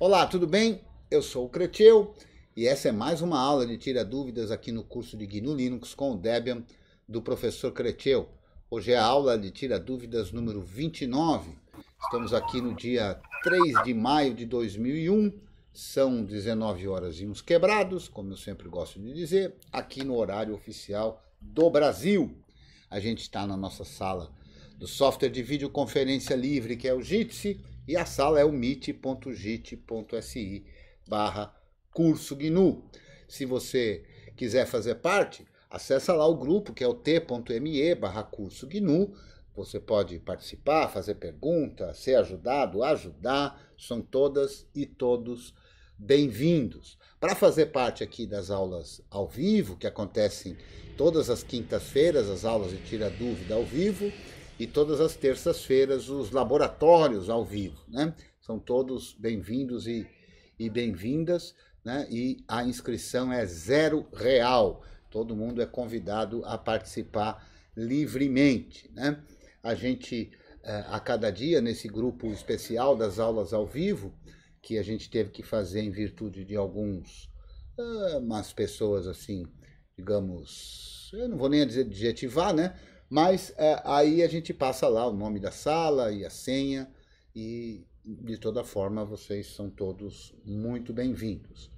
Olá, tudo bem? Eu sou o Creteu e essa é mais uma aula de Tira Dúvidas aqui no curso de GNU Linux com o Debian do professor Creteu. Hoje é a aula de Tira Dúvidas número 29. Estamos aqui no dia 3 de maio de 2001, são 19 horas e uns quebrados, como eu sempre gosto de dizer, aqui no horário oficial do Brasil. A gente está na nossa sala do software de videoconferência livre, que é o Jitsi e a sala é o meet.git.si barra curso GNU. Se você quiser fazer parte, acessa lá o grupo que é o t.me barra curso GNU. Você pode participar, fazer pergunta, ser ajudado, ajudar. São todas e todos bem-vindos. Para fazer parte aqui das aulas ao vivo, que acontecem todas as quintas-feiras, as aulas de Tira Dúvida ao vivo, e todas as terças-feiras os laboratórios ao vivo. Né? São todos bem-vindos e, e bem-vindas, né? e a inscrição é zero real. Todo mundo é convidado a participar livremente. Né? A gente, eh, a cada dia, nesse grupo especial das aulas ao vivo, que a gente teve que fazer em virtude de alguns, ah, umas pessoas assim, digamos, eu não vou nem adjetivar, né? Mas é, aí a gente passa lá o nome da sala e a senha, e de toda forma vocês são todos muito bem-vindos.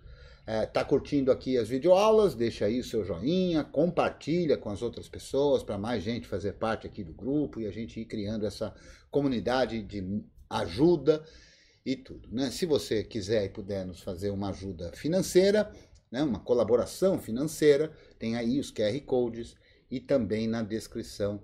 É, tá curtindo aqui as videoaulas? Deixa aí o seu joinha, compartilha com as outras pessoas para mais gente fazer parte aqui do grupo e a gente ir criando essa comunidade de ajuda e tudo. Né? Se você quiser e puder nos fazer uma ajuda financeira, né, uma colaboração financeira, tem aí os QR Codes e também na descrição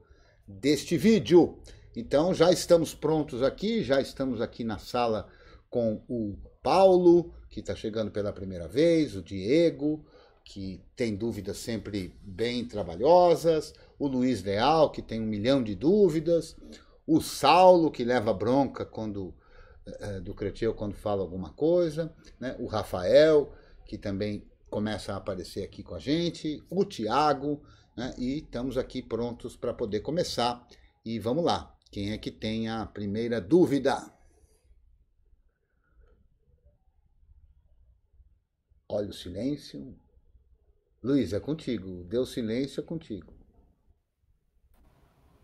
deste vídeo. Então já estamos prontos aqui, já estamos aqui na sala com o Paulo, que está chegando pela primeira vez, o Diego, que tem dúvidas sempre bem trabalhosas, o Luiz Leal, que tem um milhão de dúvidas, o Saulo, que leva bronca quando eh, eh, do Creteu quando fala alguma coisa, né? o Rafael, que também começa a aparecer aqui com a gente, o Tiago, né? e estamos aqui prontos para poder começar. E vamos lá, quem é que tem a primeira dúvida? Olha o silêncio. Luiz, é contigo. Deu silêncio, é contigo.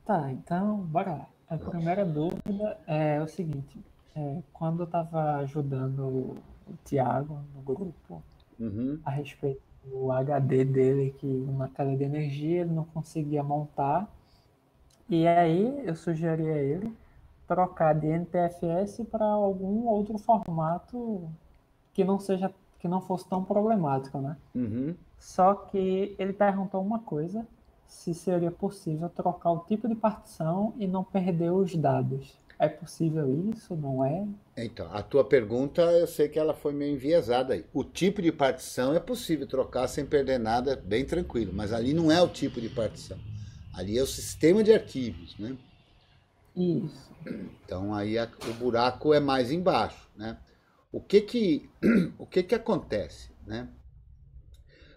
Tá, então, bora lá. A primeira dúvida é o seguinte: é, quando eu estava ajudando o Tiago no grupo uhum. a respeito o HD dele, que uma carga de energia, ele não conseguia montar. E aí eu sugeri a ele trocar de NTFS para algum outro formato que não seja que não fosse tão problemático, né? Uhum. Só que ele perguntou uma coisa, se seria possível trocar o tipo de partição e não perder os dados. É possível isso, não é? Então, a tua pergunta, eu sei que ela foi meio enviesada aí. O tipo de partição é possível trocar sem perder nada, bem tranquilo, mas ali não é o tipo de partição. Ali é o sistema de arquivos, né? Isso. Então aí a, o buraco é mais embaixo, né? O que que o que que acontece, né?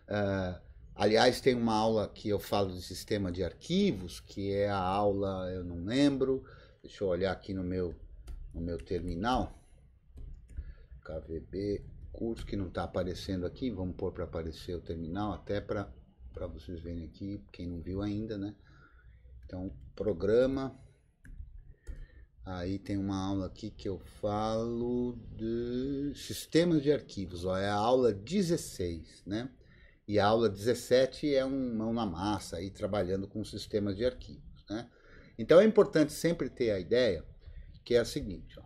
Uh, aliás, tem uma aula que eu falo de sistema de arquivos, que é a aula, eu não lembro, Deixa eu olhar aqui no meu, no meu terminal. KVB curso que não está aparecendo aqui. Vamos pôr para aparecer o terminal até para vocês verem aqui. Quem não viu ainda, né? Então, programa. Aí tem uma aula aqui que eu falo de sistemas de arquivos. Ó, é a aula 16, né? E a aula 17 é um mão na massa aí trabalhando com sistemas de arquivos, né? Então é importante sempre ter a ideia que é a seguinte, ó.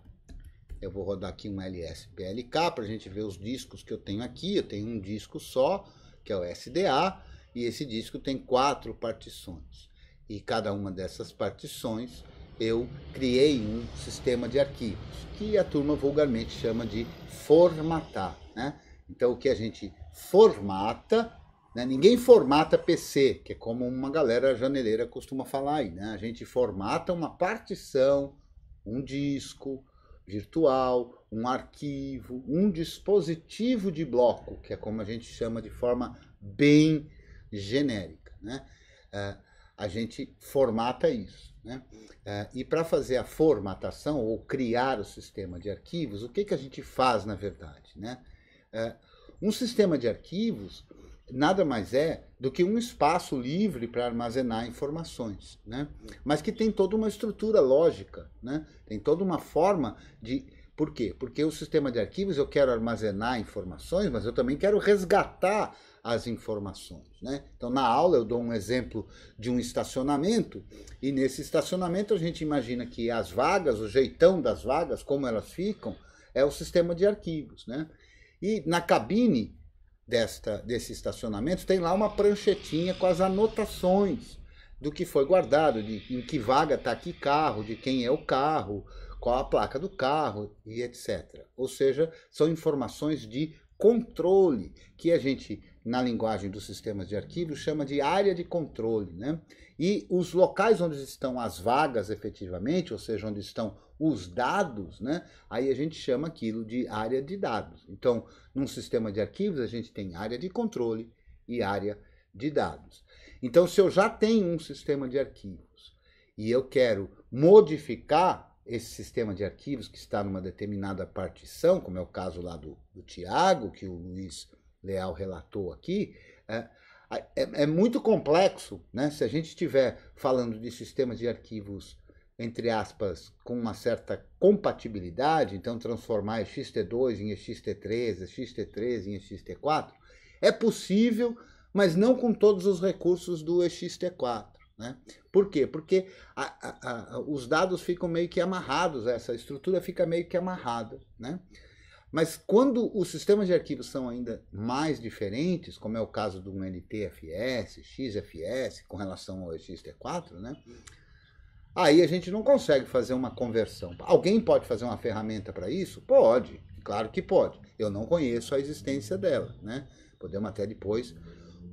eu vou rodar aqui um LSPLK para a gente ver os discos que eu tenho aqui, eu tenho um disco só, que é o SDA, e esse disco tem quatro partições. E cada uma dessas partições eu criei um sistema de arquivos, que a turma vulgarmente chama de formatar. Né? Então o que a gente formata né? Ninguém formata PC, que é como uma galera janeleira costuma falar aí. Né? A gente formata uma partição, um disco virtual, um arquivo, um dispositivo de bloco, que é como a gente chama de forma bem genérica. Né? É, a gente formata isso. Né? É, e para fazer a formatação ou criar o sistema de arquivos, o que, que a gente faz na verdade? Né? É, um sistema de arquivos nada mais é do que um espaço livre para armazenar informações, né? Mas que tem toda uma estrutura lógica, né? Tem toda uma forma de por quê? Porque o sistema de arquivos eu quero armazenar informações, mas eu também quero resgatar as informações. Né? Então, na aula, eu dou um exemplo de um estacionamento, e nesse estacionamento a gente imagina que as vagas, o jeitão das vagas, como elas ficam, é o sistema de arquivos. Né? E na cabine, desta, desse estacionamento, tem lá uma pranchetinha com as anotações do que foi guardado, de em que vaga está aqui carro, de quem é o carro, qual a placa do carro e etc. Ou seja, são informações de controle que a gente na linguagem dos sistemas de arquivo chama de área de controle, né? e os locais onde estão as vagas efetivamente, ou seja, onde estão os dados, né? Aí a gente chama aquilo de área de dados. Então, num sistema de arquivos, a gente tem área de controle e área de dados. Então, se eu já tenho um sistema de arquivos e eu quero modificar esse sistema de arquivos que está numa determinada partição, como é o caso lá do, do Tiago, que o Luiz Leal relatou aqui, é, é, é muito complexo, né? Se a gente estiver falando de sistemas de arquivos entre aspas, com uma certa compatibilidade, então transformar xt 2 em xt 3 xt 3 em xt 4 é possível, mas não com todos os recursos do xt 4 Né? Por quê? Porque a, a, a, os dados ficam meio que amarrados, essa estrutura fica meio que amarrada. Né? Mas quando os sistemas de arquivos são ainda mais diferentes, como é o caso do NTFS, XFS, com relação ao EXT4, né? Aí a gente não consegue fazer uma conversão. Alguém pode fazer uma ferramenta para isso? Pode, claro que pode. Eu não conheço a existência dela, né? Podemos até depois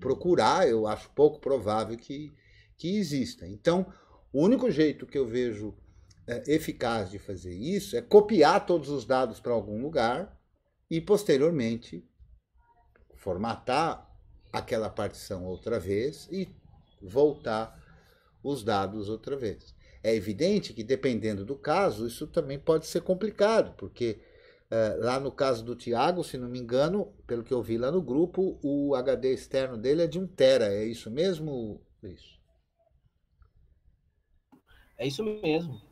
procurar, eu acho pouco provável que, que exista. Então, o único jeito que eu vejo é, eficaz de fazer isso é copiar todos os dados para algum lugar e posteriormente formatar aquela partição outra vez e voltar os dados outra vez. É evidente que, dependendo do caso, isso também pode ser complicado, porque uh, lá no caso do Tiago, se não me engano, pelo que eu vi lá no grupo, o HD externo dele é de 1 tera, é isso mesmo, É isso mesmo.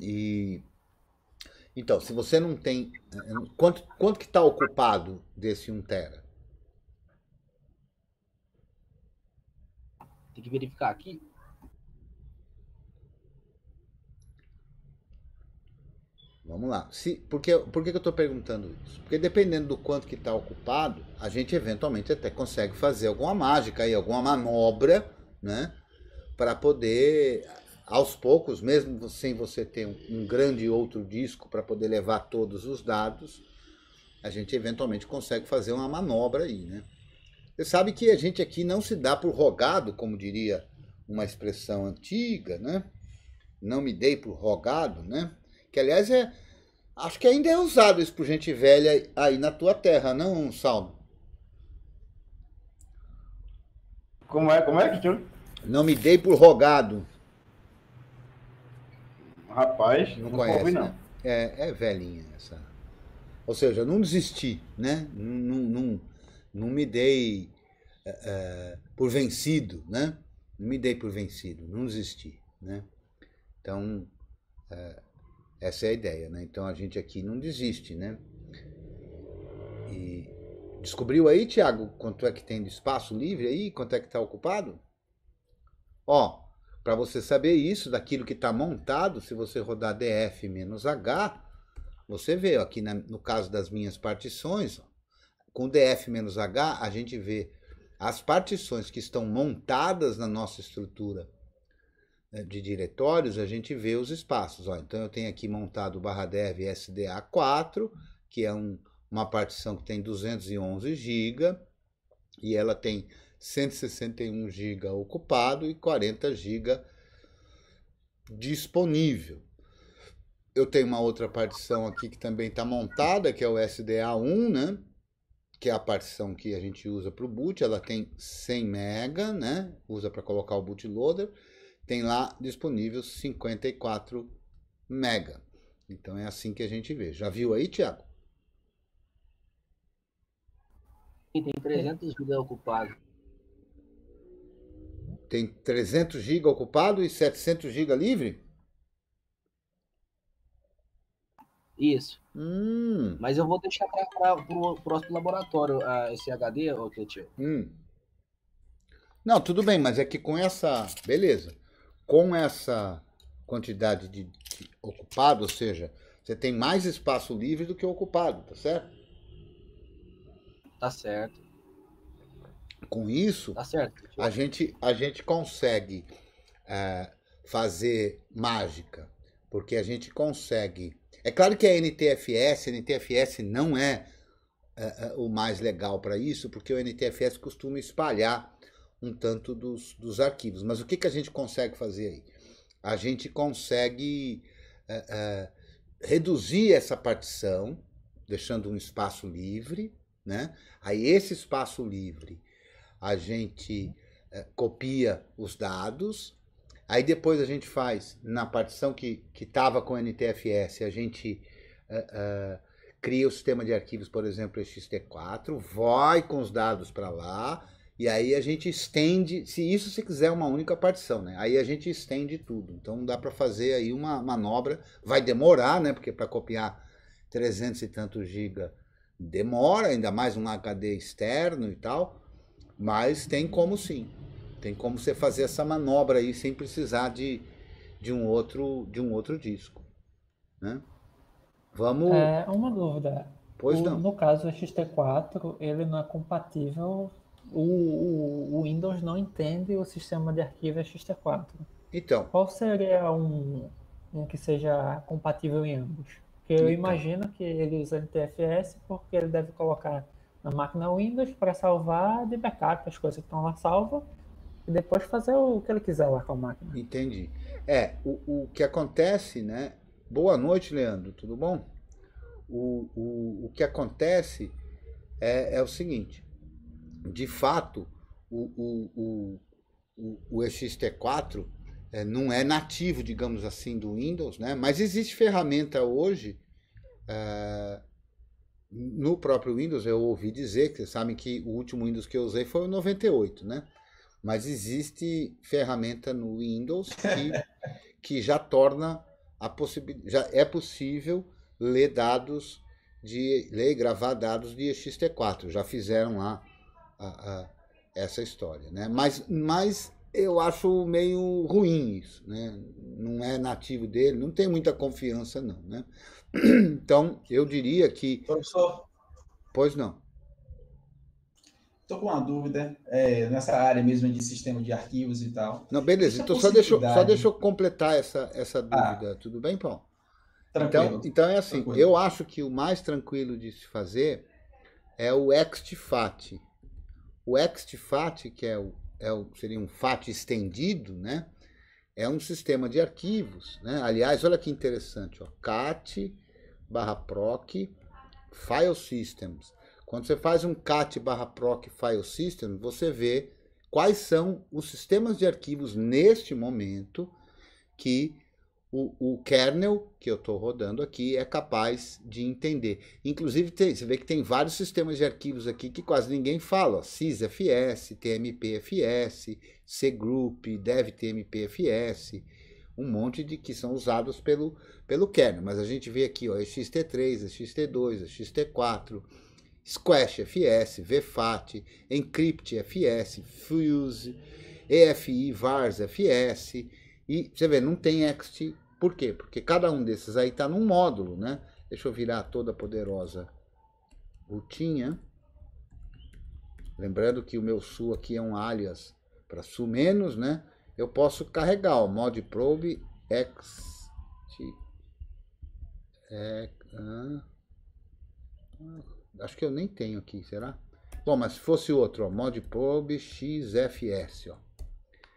E então, se você não tem eh, eh, quanto quanto que está ocupado desse 1 tera? Tem que verificar aqui. Vamos lá. Se, porque por que eu estou perguntando isso? Porque dependendo do quanto que está ocupado, a gente eventualmente até consegue fazer alguma mágica aí, alguma manobra, né? Para poder aos poucos, mesmo sem você ter um grande outro disco para poder levar todos os dados, a gente eventualmente consegue fazer uma manobra aí, né? Você sabe que a gente aqui não se dá por rogado, como diria uma expressão antiga, né? Não me dei por rogado, né? Que aliás é acho que ainda é usado isso por gente velha aí na tua terra, não, Salmo? Como é, como é que tu? Não me dei por rogado. Rapaz, não, não conhece, não. Né? É, é velhinha essa. Ou seja, não desisti, né? Não, não, não me dei é, é, por vencido, né? Não me dei por vencido, não desisti, né? Então, é, essa é a ideia, né? Então a gente aqui não desiste, né? E descobriu aí, Tiago, quanto é que tem de espaço livre aí? Quanto é que está ocupado? Ó, para você saber isso, daquilo que está montado, se você rodar df h, você vê aqui na, no caso das minhas partições, com df h, a gente vê as partições que estão montadas na nossa estrutura né, de diretórios, a gente vê os espaços. Ó. Então, eu tenho aqui montado o barra dev SDA4, que é um, uma partição que tem 211 GB, e ela tem 161 GB ocupado e 40 GB disponível. Eu tenho uma outra partição aqui que também está montada, que é o SDA1, né? Que é a partição que a gente usa para o boot. Ela tem 100 MB, né? Usa para colocar o bootloader. Tem lá disponível 54 MB. Então é assim que a gente vê. Já viu aí, Tiago? Tem 300 GB ocupado tem 300 GB ocupado e 700 GB livre? Isso. Hum. Mas eu vou deixar para o próximo laboratório uh, esse HD, ô ok, tio. Hum. Não, tudo bem, mas é que com essa. Beleza. Com essa quantidade de, de ocupado, ou seja, você tem mais espaço livre do que ocupado, tá certo? Tá certo. Com isso, tá a, gente, a gente consegue é, fazer mágica, porque a gente consegue. É claro que a NTFS, NTFS não é, é, é o mais legal para isso, porque o NTFS costuma espalhar um tanto dos, dos arquivos. Mas o que, que a gente consegue fazer aí? A gente consegue é, é, reduzir essa partição, deixando um espaço livre, né? Aí esse espaço livre a gente é, copia os dados, aí depois a gente faz, na partição que estava com o NTFS, a gente eh, eh, cria o sistema de arquivos, por exemplo, XT4, vai com os dados para lá, e aí a gente estende, se isso se quiser uma única partição, né? Aí a gente estende tudo. Então dá para fazer aí uma manobra, vai demorar, né? Porque para copiar 300 e tantos giga demora, ainda mais um HD externo e tal. Mas tem como sim. Tem como você fazer essa manobra aí sem precisar de, de, um, outro, de um outro disco. Né? Vamos. É uma dúvida. Pois o, não. No caso, o XT4 ele não é compatível. O, o, o Windows não entende o sistema de arquivo XT4. Então. Qual seria um, um que seja compatível em ambos? Porque eu então. imagino que ele usa NTFS porque ele deve colocar na máquina Windows para salvar de backup as coisas que estão lá salvas e depois fazer o que ele quiser lá com a máquina. Entendi. É, o, o que acontece, né? Boa noite, Leandro, tudo bom? O, o, o que acontece é, é o seguinte, de fato, o, o, o, o, XT4 é, não é nativo, digamos assim, do Windows, né? mas existe ferramenta hoje é, no próprio Windows eu ouvi dizer, que vocês sabem que o último Windows que eu usei foi o 98, né? Mas existe ferramenta no Windows que, que já torna a possibilidade, já é possível ler dados de ler e gravar dados de XT4. Já fizeram lá a, a, essa história, né? Mas, mas eu acho meio ruim isso, né? Não é nativo dele, não tem muita confiança não, né? Então, eu diria que. Professor? Pois não. Estou com uma dúvida é, nessa área mesmo de sistema de arquivos e tal. Não, beleza. então, só deixa, só deixa eu completar essa, essa ah. dúvida. Ah, Tudo bem, Paulo? Então, então é assim, tranquilo. eu acho que o mais tranquilo de se fazer é o fat O fat que é o, é o, seria um fat estendido, né? É um sistema de arquivos, né? Aliás, olha que interessante, ó, cat barra proc file systems. Quando você faz um cat barra proc file system, você vê quais são os sistemas de arquivos neste momento que o, o kernel que eu estou rodando aqui é capaz de entender. Inclusive, tem, você vê que tem vários sistemas de arquivos aqui que quase ninguém fala. Ó, sysfs, tmpfs, cgroup, devtmpfs, um monte de que são usados pelo, pelo kernel, mas a gente vê aqui ó, XT3, XT2, XT4, Squash FS, VFAT, Encrypt FS, Fuse, EFI VARS FS, e você vê, não tem ext por quê? Porque cada um desses aí está num módulo, né? Deixa eu virar a toda poderosa rotinha. Lembrando que o meu su aqui é um alias para su menos, né? eu posso carregar o mod probe acho que eu nem tenho aqui, será? Bom, mas se fosse outro, ó, mod probe xfs, ó.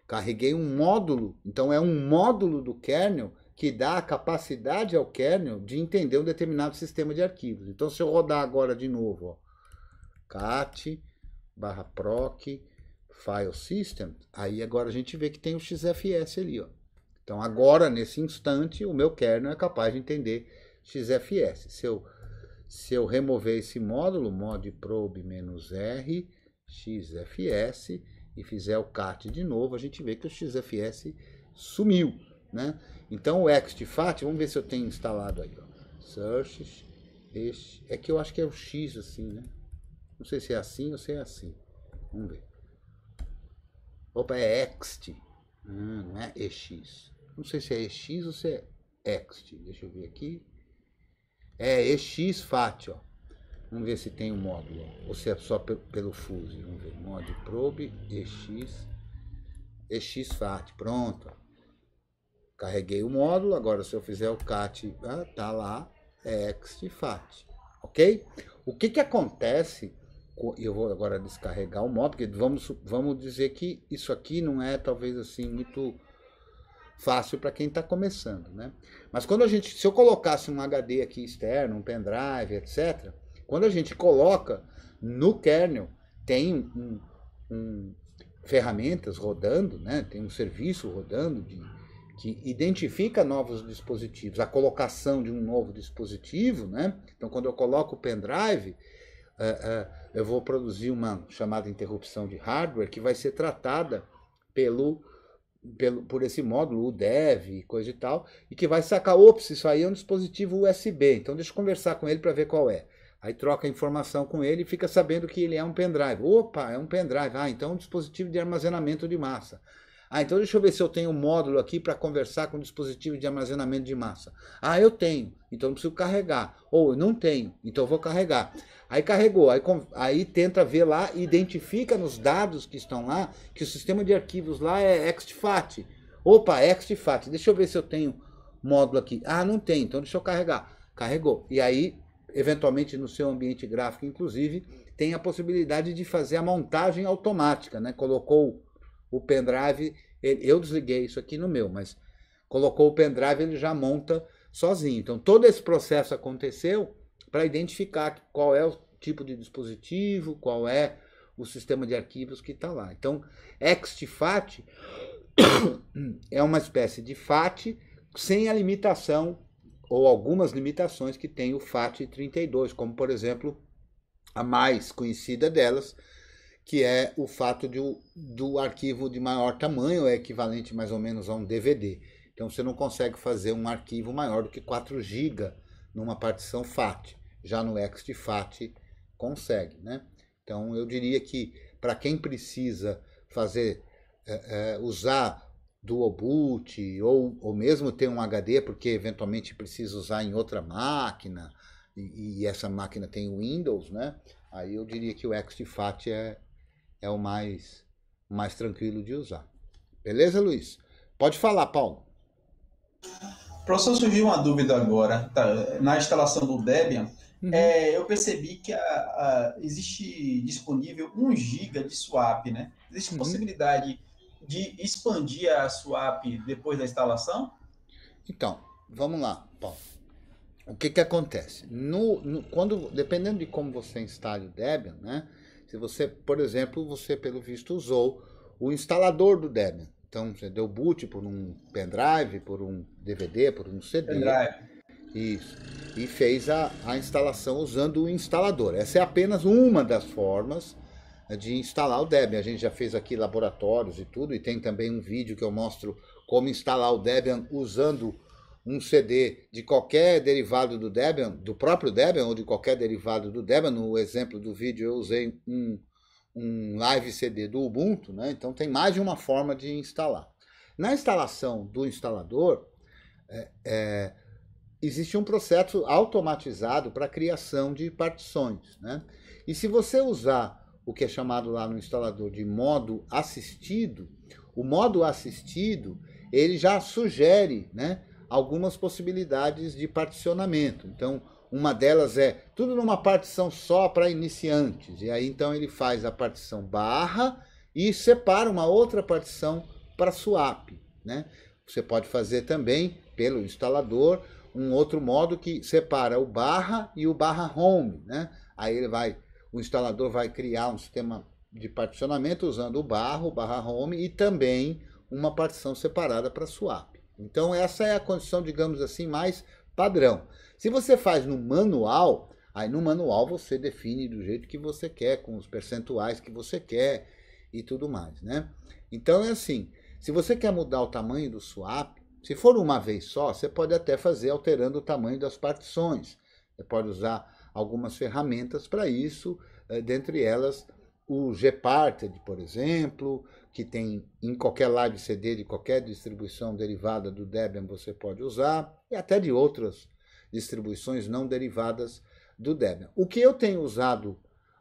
Carreguei um módulo, então é um módulo do kernel que dá a capacidade ao kernel de entender um determinado sistema de arquivos. Então, se eu rodar agora de novo, ó, cat barra proc File System, aí agora a gente vê que tem o XFS ali. Ó. Então, agora, nesse instante, o meu kernel é capaz de entender XFS. Se eu, se eu remover esse módulo, mod probe-r, XFS, e fizer o cat de novo, a gente vê que o XFS sumiu. Né? Então, o extfat, vamos ver se eu tenho instalado aí. Ó. Search, este, é que eu acho que é o X assim, né? Não sei se é assim ou se é assim. Vamos ver. Opa, é ext. Hum, não é EX. Não sei se é EX ou se é ext. Deixa eu ver aqui. É EX FAT, ó. Vamos ver se tem um módulo, ou se é só pelo fuse. Vamos ver. Mod probe EX EX FAT. Pronto. Carreguei o módulo, agora se eu fizer o cat, ah, tá lá, é ext FAT. OK? O que que acontece eu vou agora descarregar o modo porque vamos, vamos dizer que isso aqui não é talvez assim muito fácil para quem está começando, né? Mas quando a gente, se eu colocasse um HD aqui externo, um pendrive, etc, quando a gente coloca no kernel tem um, um, ferramentas rodando, né? Tem um serviço rodando de, que identifica novos dispositivos, a colocação de um novo dispositivo, né? Então quando eu coloco o pendrive uh, uh, eu vou produzir uma chamada interrupção de hardware que vai ser tratada pelo, pelo por esse módulo, o dev e coisa e tal, e que vai sacar, ops, isso aí é um dispositivo USB, então deixa eu conversar com ele para ver qual é. Aí troca informação com ele e fica sabendo que ele é um pendrive. Opa, é um pendrive. Ah, então é um dispositivo de armazenamento de massa. Ah, então deixa eu ver se eu tenho um módulo aqui para conversar com o dispositivo de armazenamento de massa. Ah, eu tenho, então não preciso carregar. Ou eu não tenho, então eu vou carregar. Aí carregou, aí, aí tenta ver lá e identifica nos dados que estão lá que o sistema de arquivos lá é extfat. Opa, é extfat, deixa eu ver se eu tenho módulo aqui. Ah, não tem, então deixa eu carregar. Carregou. E aí, eventualmente no seu ambiente gráfico, inclusive, tem a possibilidade de fazer a montagem automática, né? Colocou o pendrive, ele, eu desliguei isso aqui no meu, mas colocou o pendrive, ele já monta sozinho. Então todo esse processo aconteceu para identificar qual é o tipo de dispositivo, qual é o sistema de arquivos que está lá. Então, fat é uma espécie de FAT sem a limitação ou algumas limitações que tem o FAT32, como por exemplo a mais conhecida delas, que é o fato de, do arquivo de maior tamanho é equivalente mais ou menos a um DVD. Então você não consegue fazer um arquivo maior do que 4 GB numa partição FAT. Já no XDFAT consegue, né? Então eu diria que para quem precisa fazer é, é, usar dual boot ou, ou mesmo ter um HD porque eventualmente precisa usar em outra máquina e, e essa máquina tem Windows, né? Aí eu diria que o XDFAT é é o mais, mais tranquilo de usar. Beleza, Luiz? Pode falar, Paulo. Professor, surgiu uma dúvida agora. Tá, na instalação do Debian, uhum. é, eu percebi que a, ah, a, ah, existe disponível 1 GB de swap, né? Existe uhum. possibilidade de expandir a swap depois da instalação? Então, vamos lá, Paulo. O que, que acontece? No, no, quando, dependendo de como você instale o Debian, né? Se você, por exemplo, você pelo visto usou o instalador do Debian. Então você deu boot por um pendrive, por um DVD, por um CD. Pendrive. Isso. E fez a, a instalação usando o instalador. Essa é apenas uma das formas de instalar o Debian. A gente já fez aqui laboratórios e tudo, e tem também um vídeo que eu mostro como instalar o Debian usando um CD de qualquer derivado do Debian, do próprio Debian ou de qualquer derivado do Debian, no exemplo do vídeo eu usei um, um live CD do Ubuntu, né? então tem mais de uma forma de instalar. Na instalação do instalador, é, é, existe um processo automatizado para criação de partições. Né? E se você usar o que é chamado lá no instalador de modo assistido, o modo assistido ele já sugere né, algumas possibilidades de particionamento. Então, uma delas é tudo numa partição só para iniciantes. E aí então ele faz a partição barra e separa uma outra partição para swap. Né? Você pode fazer também pelo instalador um outro modo que separa o barra e o barra home. Né? Aí ele vai, o instalador vai criar um sistema de particionamento usando o barra, o barra home e também uma partição separada para swap. Então, essa é a condição, digamos assim, mais padrão. Se você faz no manual, aí no manual você define do jeito que você quer, com os percentuais que você quer e tudo mais, né? Então, é assim, se você quer mudar o tamanho do swap, se for uma vez só, você pode até fazer alterando o tamanho das partições. Você pode usar algumas ferramentas para isso, eh, dentre elas o Gparted, por exemplo, que tem em qualquer live CD de qualquer distribuição derivada do Debian você pode usar, e até de outras distribuições não derivadas do Debian. O que eu tenho usado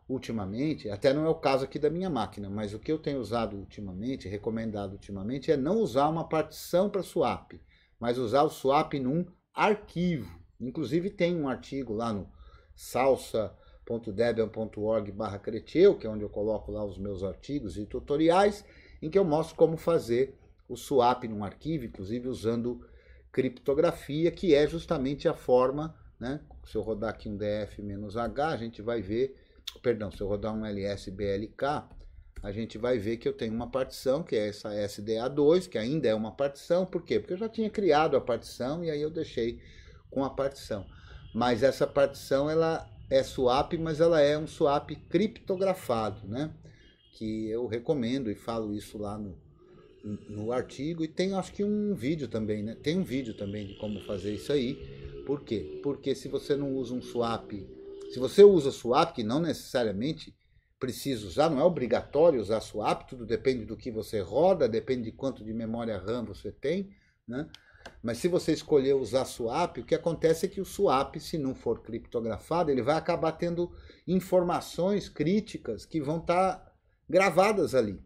ultimamente, até não é o caso aqui da minha máquina, mas o que eu tenho usado ultimamente, recomendado ultimamente, é não usar uma partição para swap, mas usar o swap num arquivo. Inclusive tem um artigo lá no salsa.debian.org barra creteu, que é onde eu coloco lá os meus artigos e tutoriais, em que eu mostro como fazer o swap num arquivo, inclusive usando criptografia, que é justamente a forma, né? Se eu rodar aqui um df-h, a gente vai ver, perdão, se eu rodar um lsblk, a gente vai ver que eu tenho uma partição, que é essa SDA2, que ainda é uma partição, por quê? Porque eu já tinha criado a partição e aí eu deixei com a partição. Mas essa partição ela é swap, mas ela é um swap criptografado, né? que eu recomendo e falo isso lá no, no artigo e tem acho que um vídeo também, né? Tem um vídeo também de como fazer isso aí. Por quê? Porque se você não usa um swap, se você usa swap, que não necessariamente precisa usar, não é obrigatório usar swap, tudo depende do que você roda, depende de quanto de memória RAM você tem, né? Mas se você escolher usar swap, o que acontece é que o swap, se não for criptografado, ele vai acabar tendo informações críticas que vão estar tá gravadas ali.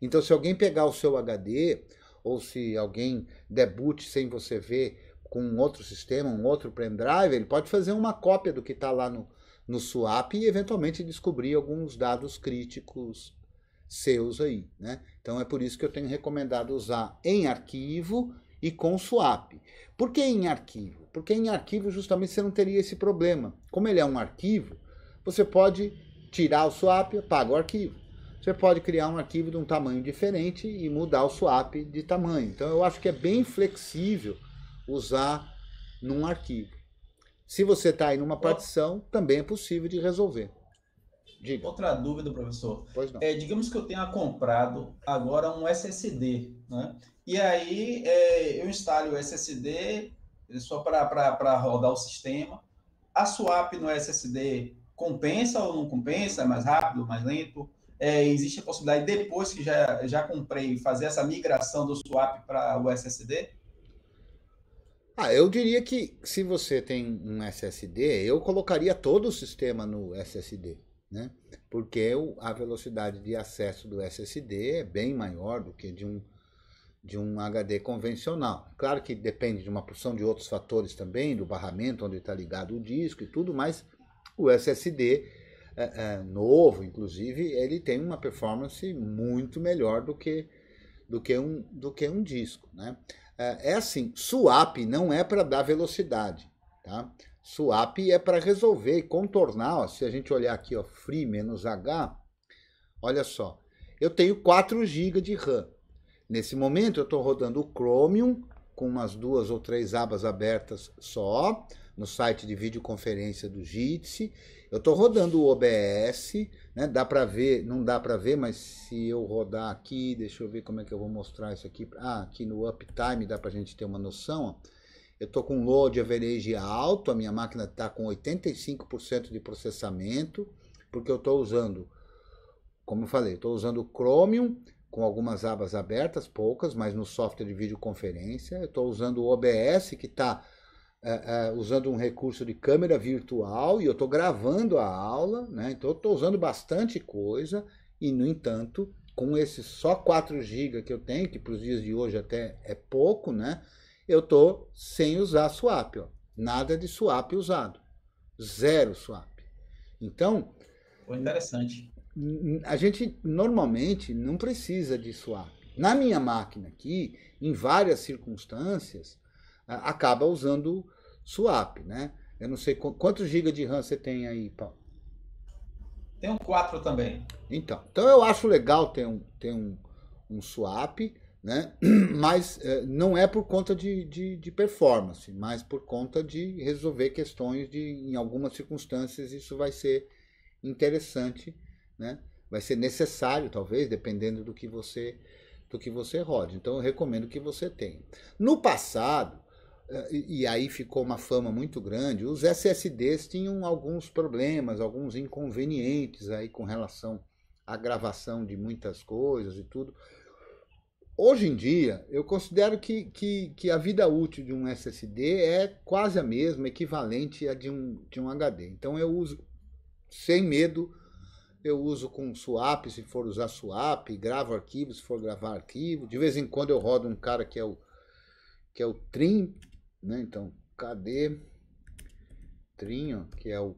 Então, se alguém pegar o seu HD, ou se alguém debute sem você ver com um outro sistema, um outro pendrive, ele pode fazer uma cópia do que está lá no, no swap e eventualmente descobrir alguns dados críticos seus aí, né? Então é por isso que eu tenho recomendado usar em arquivo e com swap. Por que em arquivo? Porque em arquivo justamente você não teria esse problema. Como ele é um arquivo, você pode tirar o swap, apaga o arquivo você pode criar um arquivo de um tamanho diferente e mudar o swap de tamanho. Então eu acho que é bem flexível usar num arquivo. Se você está em uma partição, também é possível de resolver. Diga. Outra dúvida, professor. Pois não. É, digamos que eu tenha comprado agora um SSD, né? E aí é, eu instalo o SSD é só para rodar o sistema. A swap no SSD compensa ou não compensa? É mais rápido, mais lento? É, existe a possibilidade, depois que já, já comprei, fazer essa migração do swap para o SSD? Ah, eu diria que se você tem um SSD, eu colocaria todo o sistema no SSD, né? Porque a velocidade de acesso do SSD é bem maior do que de um, de um HD convencional. Claro que depende de uma porção de outros fatores também, do barramento onde está ligado o disco e tudo, mas o SSD é, é, novo, inclusive, ele tem uma performance muito melhor do que, do que, um, do que um disco. Né? É, é assim, swap não é para dar velocidade. Tá? Swap é para resolver e contornar. Ó, se a gente olhar aqui, ó, free menos H, olha só, eu tenho 4 GB de RAM. Nesse momento eu estou rodando o Chromium com umas duas ou três abas abertas só no site de videoconferência do Jitsi eu estou rodando o OBS, né? Dá para ver, não dá para ver, mas se eu rodar aqui, deixa eu ver como é que eu vou mostrar isso aqui. Ah, aqui no uptime dá para a gente ter uma noção. Ó. Eu estou com load average alto, a minha máquina está com 85% de processamento, porque eu estou usando, como eu falei, estou usando o Chromium com algumas abas abertas, poucas, mas no software de videoconferência. Eu estou usando o OBS que está é, é, usando um recurso de câmera virtual e eu estou gravando a aula, né? então eu estou usando bastante coisa e, no entanto, com esse só 4 GB que eu tenho, que para os dias de hoje até é pouco, né? eu estou sem usar swap, ó. nada de swap usado, zero swap. Então, Foi interessante. A gente normalmente não precisa de swap. Na minha máquina aqui, em várias circunstâncias, acaba usando swap, né? Eu não sei quantos GB de RAM você tem aí, Paulo. Tenho quatro também. Então, então eu acho legal ter um, ter um, um swap, né? Mas é, não é por conta de, de, de, performance, mas por conta de resolver questões de, em algumas circunstâncias, isso vai ser interessante, né? Vai ser necessário, talvez, dependendo do que você do que você rode. Então eu recomendo que você tenha. No passado, é, e aí ficou uma fama muito grande, os SSDs tinham alguns problemas, alguns inconvenientes aí com relação à gravação de muitas coisas e tudo. Hoje em dia, eu considero que, que, que a vida útil de um SSD é quase a mesma, equivalente à de um, de um HD. Então eu uso sem medo, eu uso com swap, se for usar swap, gravo arquivo, se for gravar arquivo. De vez em quando eu rodo um cara que é o, que é o Trim, né? Então, cadê trim, que é o,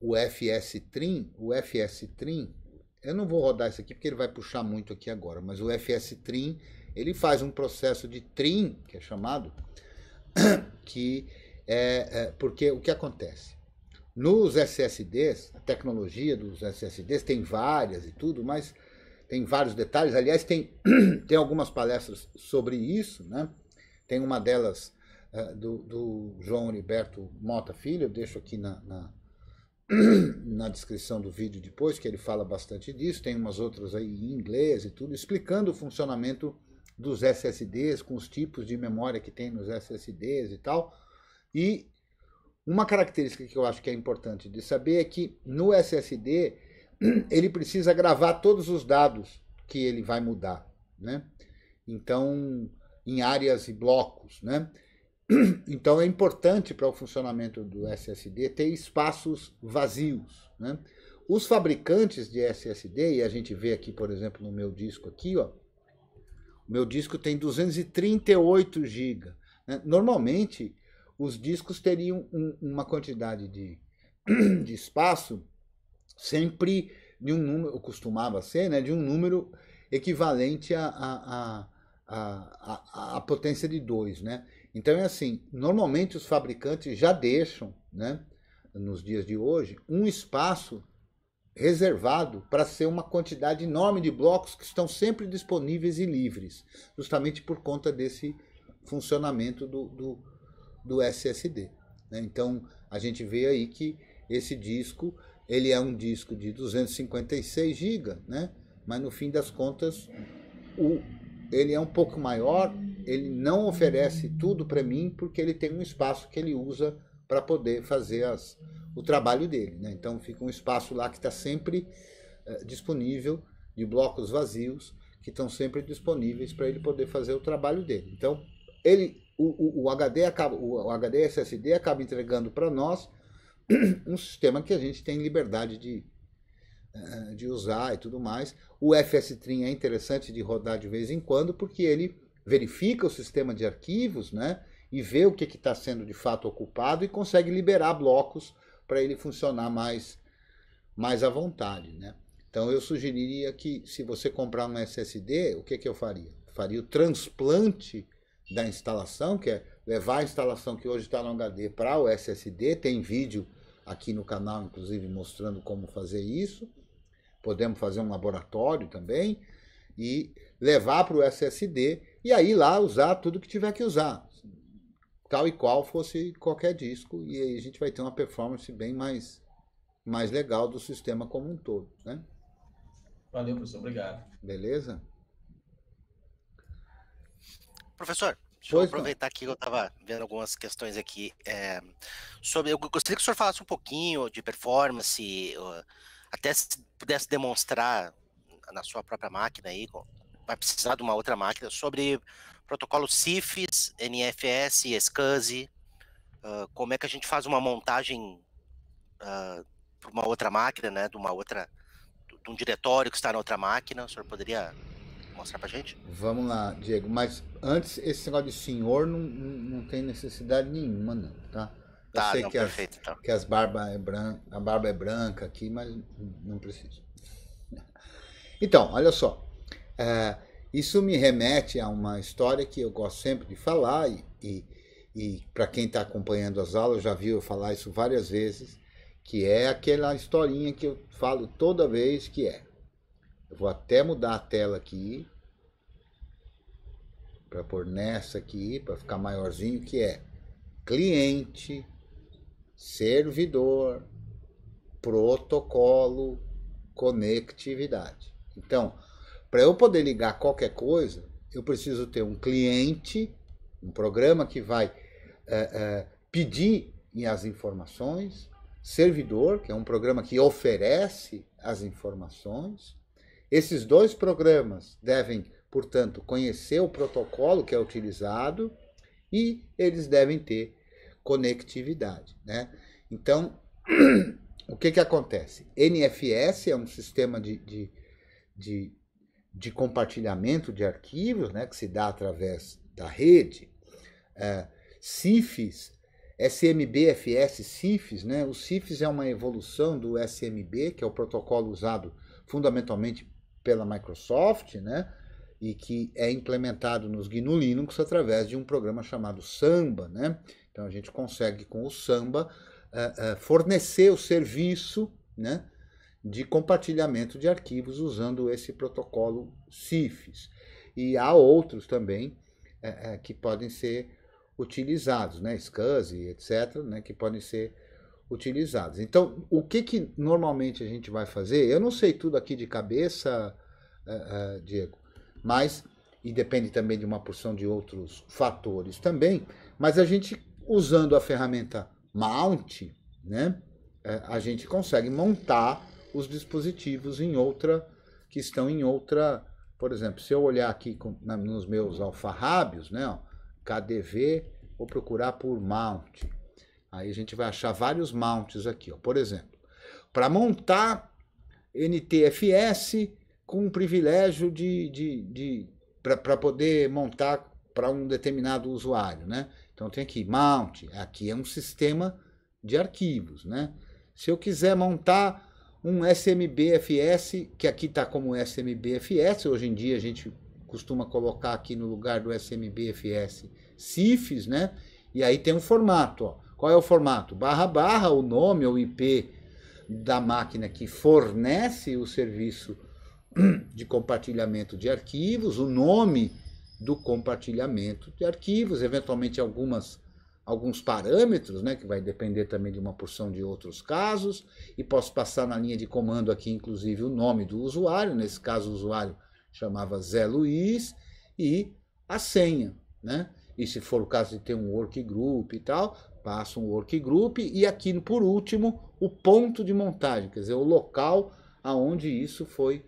o FS Trim, o FS Trim, eu não vou rodar isso aqui porque ele vai puxar muito aqui agora, mas o FS Trim, ele faz um processo de trim, que é chamado, que é, é porque o que acontece? Nos SSDs, a tecnologia dos SSDs tem várias e tudo, mas tem vários detalhes. Aliás, tem, tem algumas palestras sobre isso, né? Tem uma delas é, do, do João Heriberto Mota Filho, eu deixo aqui na, na, na, descrição do vídeo depois, que ele fala bastante disso, tem umas outras aí em inglês e tudo, explicando o funcionamento dos SSDs, com os tipos de memória que tem nos SSDs e tal. E uma característica que eu acho que é importante de saber é que no SSD ele precisa gravar todos os dados que ele vai mudar, né? Então, em áreas e blocos, né? Então é importante para o funcionamento do SSD ter espaços vazios. Né? Os fabricantes de SSD, e a gente vê aqui, por exemplo, no meu disco aqui, ó, o meu disco tem 238 GB. Né? Normalmente, os discos teriam um, uma quantidade de, de espaço sempre de um número, costumava ser, né, de um número equivalente a, a, a, a, a potência de 2. Né? Então é assim, normalmente os fabricantes já deixam, né, nos dias de hoje, um espaço reservado para ser uma quantidade enorme de blocos que estão sempre disponíveis e livres, justamente por conta desse funcionamento do, do, do SSD. Né? Então a gente vê aí que esse disco ele é um disco de 256 GB, né? mas no fim das contas o, ele é um pouco maior ele não oferece tudo para mim porque ele tem um espaço que ele usa para poder fazer as, o trabalho dele. Né? Então fica um espaço lá que está sempre eh, disponível, de blocos vazios, que estão sempre disponíveis para ele poder fazer o trabalho dele. Então ele, o, o, o HD acaba, o, o HD SSD acaba entregando para nós um sistema que a gente tem liberdade de, eh, de usar e tudo mais. O FS-Trim é interessante de rodar de vez em quando, porque ele verifica o sistema de arquivos, né? E vê o que está sendo de fato ocupado e consegue liberar blocos para ele funcionar mais, mais à vontade, né? Então eu sugeriria que se você comprar um SSD, o que, que eu faria? faria o transplante da instalação, que é levar a instalação que hoje está no HD para o SSD. Tem vídeo aqui no canal, inclusive, mostrando como fazer isso. Podemos fazer um laboratório também e levar para o SSD e aí lá usar tudo que tiver que usar, tal e qual fosse qualquer disco, e aí a gente vai ter uma performance bem mais, mais legal do sistema como um todo, né? Valeu, professor, obrigado. Beleza? Professor, Deixa pois eu aproveitar não. que eu estava vendo algumas questões aqui. É, sobre, eu gostaria que o senhor falasse um pouquinho de performance, até se pudesse demonstrar na sua própria máquina aí, vai precisar de uma outra máquina, sobre protocolos CIFS, NFS, SCSI, uh, como é que a gente faz uma montagem uh, para uma outra máquina, né, de uma outra, de um diretório que está na outra máquina, o senhor poderia mostrar para gente? Vamos lá, Diego, mas antes, esse negócio de senhor não, não, não tem necessidade nenhuma, não, tá? Eu tá, sei não, que, perfeito, as, então. que as barba é branca, a barba é branca aqui, mas não precisa. Então, olha só, é, isso me remete a uma história que eu gosto sempre de falar, e, e, e para quem está acompanhando as aulas já viu eu falar isso várias vezes, que é aquela historinha que eu falo toda vez que é. Eu vou até mudar a tela aqui, para pôr nessa aqui, para ficar maiorzinho, que é cliente, servidor, protocolo, conectividade. Então, para eu poder ligar qualquer coisa, eu preciso ter um cliente, um programa que vai é, é, pedir as informações, servidor, que é um programa que oferece as informações. Esses dois programas devem, portanto, conhecer o protocolo que é utilizado e eles devem ter conectividade. Né? Então, o que, que acontece? NFS é um sistema de, de, de de compartilhamento de arquivos, né, que se dá através da rede, é, CIFs, SMBFS CIFs, né? O CIFs é uma evolução do SMB, que é o protocolo usado fundamentalmente pela Microsoft, né? E que é implementado nos GNU Linux através de um programa chamado Samba, né? Então a gente consegue com o Samba uh, uh, fornecer o serviço, né? de compartilhamento de arquivos usando esse protocolo CIFES. E há outros também é, é, que podem ser utilizados, né? SCSI, etc., né? que podem ser utilizados. Então, o que, que normalmente a gente vai fazer? Eu não sei tudo aqui de cabeça, é, é, Diego, mas, e depende também de uma porção de outros fatores também, mas a gente, usando a ferramenta Mount, né? a gente consegue montar os dispositivos em outra, que estão em outra. Por exemplo, se eu olhar aqui com, na, nos meus alfarrábios, né, ó, KDV, vou procurar por mount. Aí a gente vai achar vários mounts aqui. Ó. Por exemplo, para montar NTFS com um privilégio de, de, de para poder montar para um determinado usuário, né? Então tem aqui mount, aqui é um sistema de arquivos, né? Se eu quiser montar um SMBFS, que aqui está como SMBFS, hoje em dia a gente costuma colocar aqui no lugar do SMBFS CIFs, né? E aí tem um formato, ó. Qual é o formato? Barra barra, o nome ou IP da máquina que fornece o serviço de compartilhamento de arquivos, o nome do compartilhamento de arquivos, eventualmente algumas alguns parâmetros, né, que vai depender também de uma porção de outros casos, e posso passar na linha de comando aqui, inclusive, o nome do usuário, nesse caso o usuário chamava Zé Luiz, e a senha, né? E se for o caso de ter um workgroup e tal, passa um workgroup e aqui por último o ponto de montagem, quer dizer, o local aonde isso foi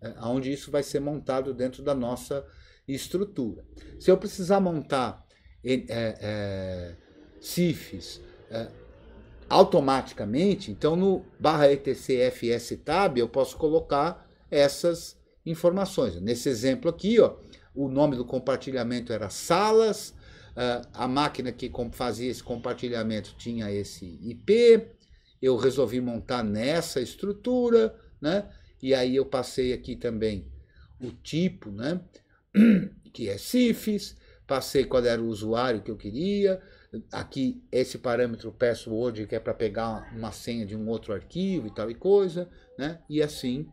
é, aonde isso vai ser montado dentro da nossa estrutura. Se eu precisar montar é, é CIFs, é, automaticamente, então no barra etcfs tab eu posso colocar essas informações. Nesse exemplo aqui, ó, o nome do compartilhamento era salas, é, a máquina que fazia esse compartilhamento tinha esse IP, eu resolvi montar nessa estrutura, né? E aí eu passei aqui também o tipo, né? que é CIFs, passei qual era o usuário que eu queria, aqui esse parâmetro password que é para pegar uma senha de um outro arquivo e tal e coisa, né? E assim.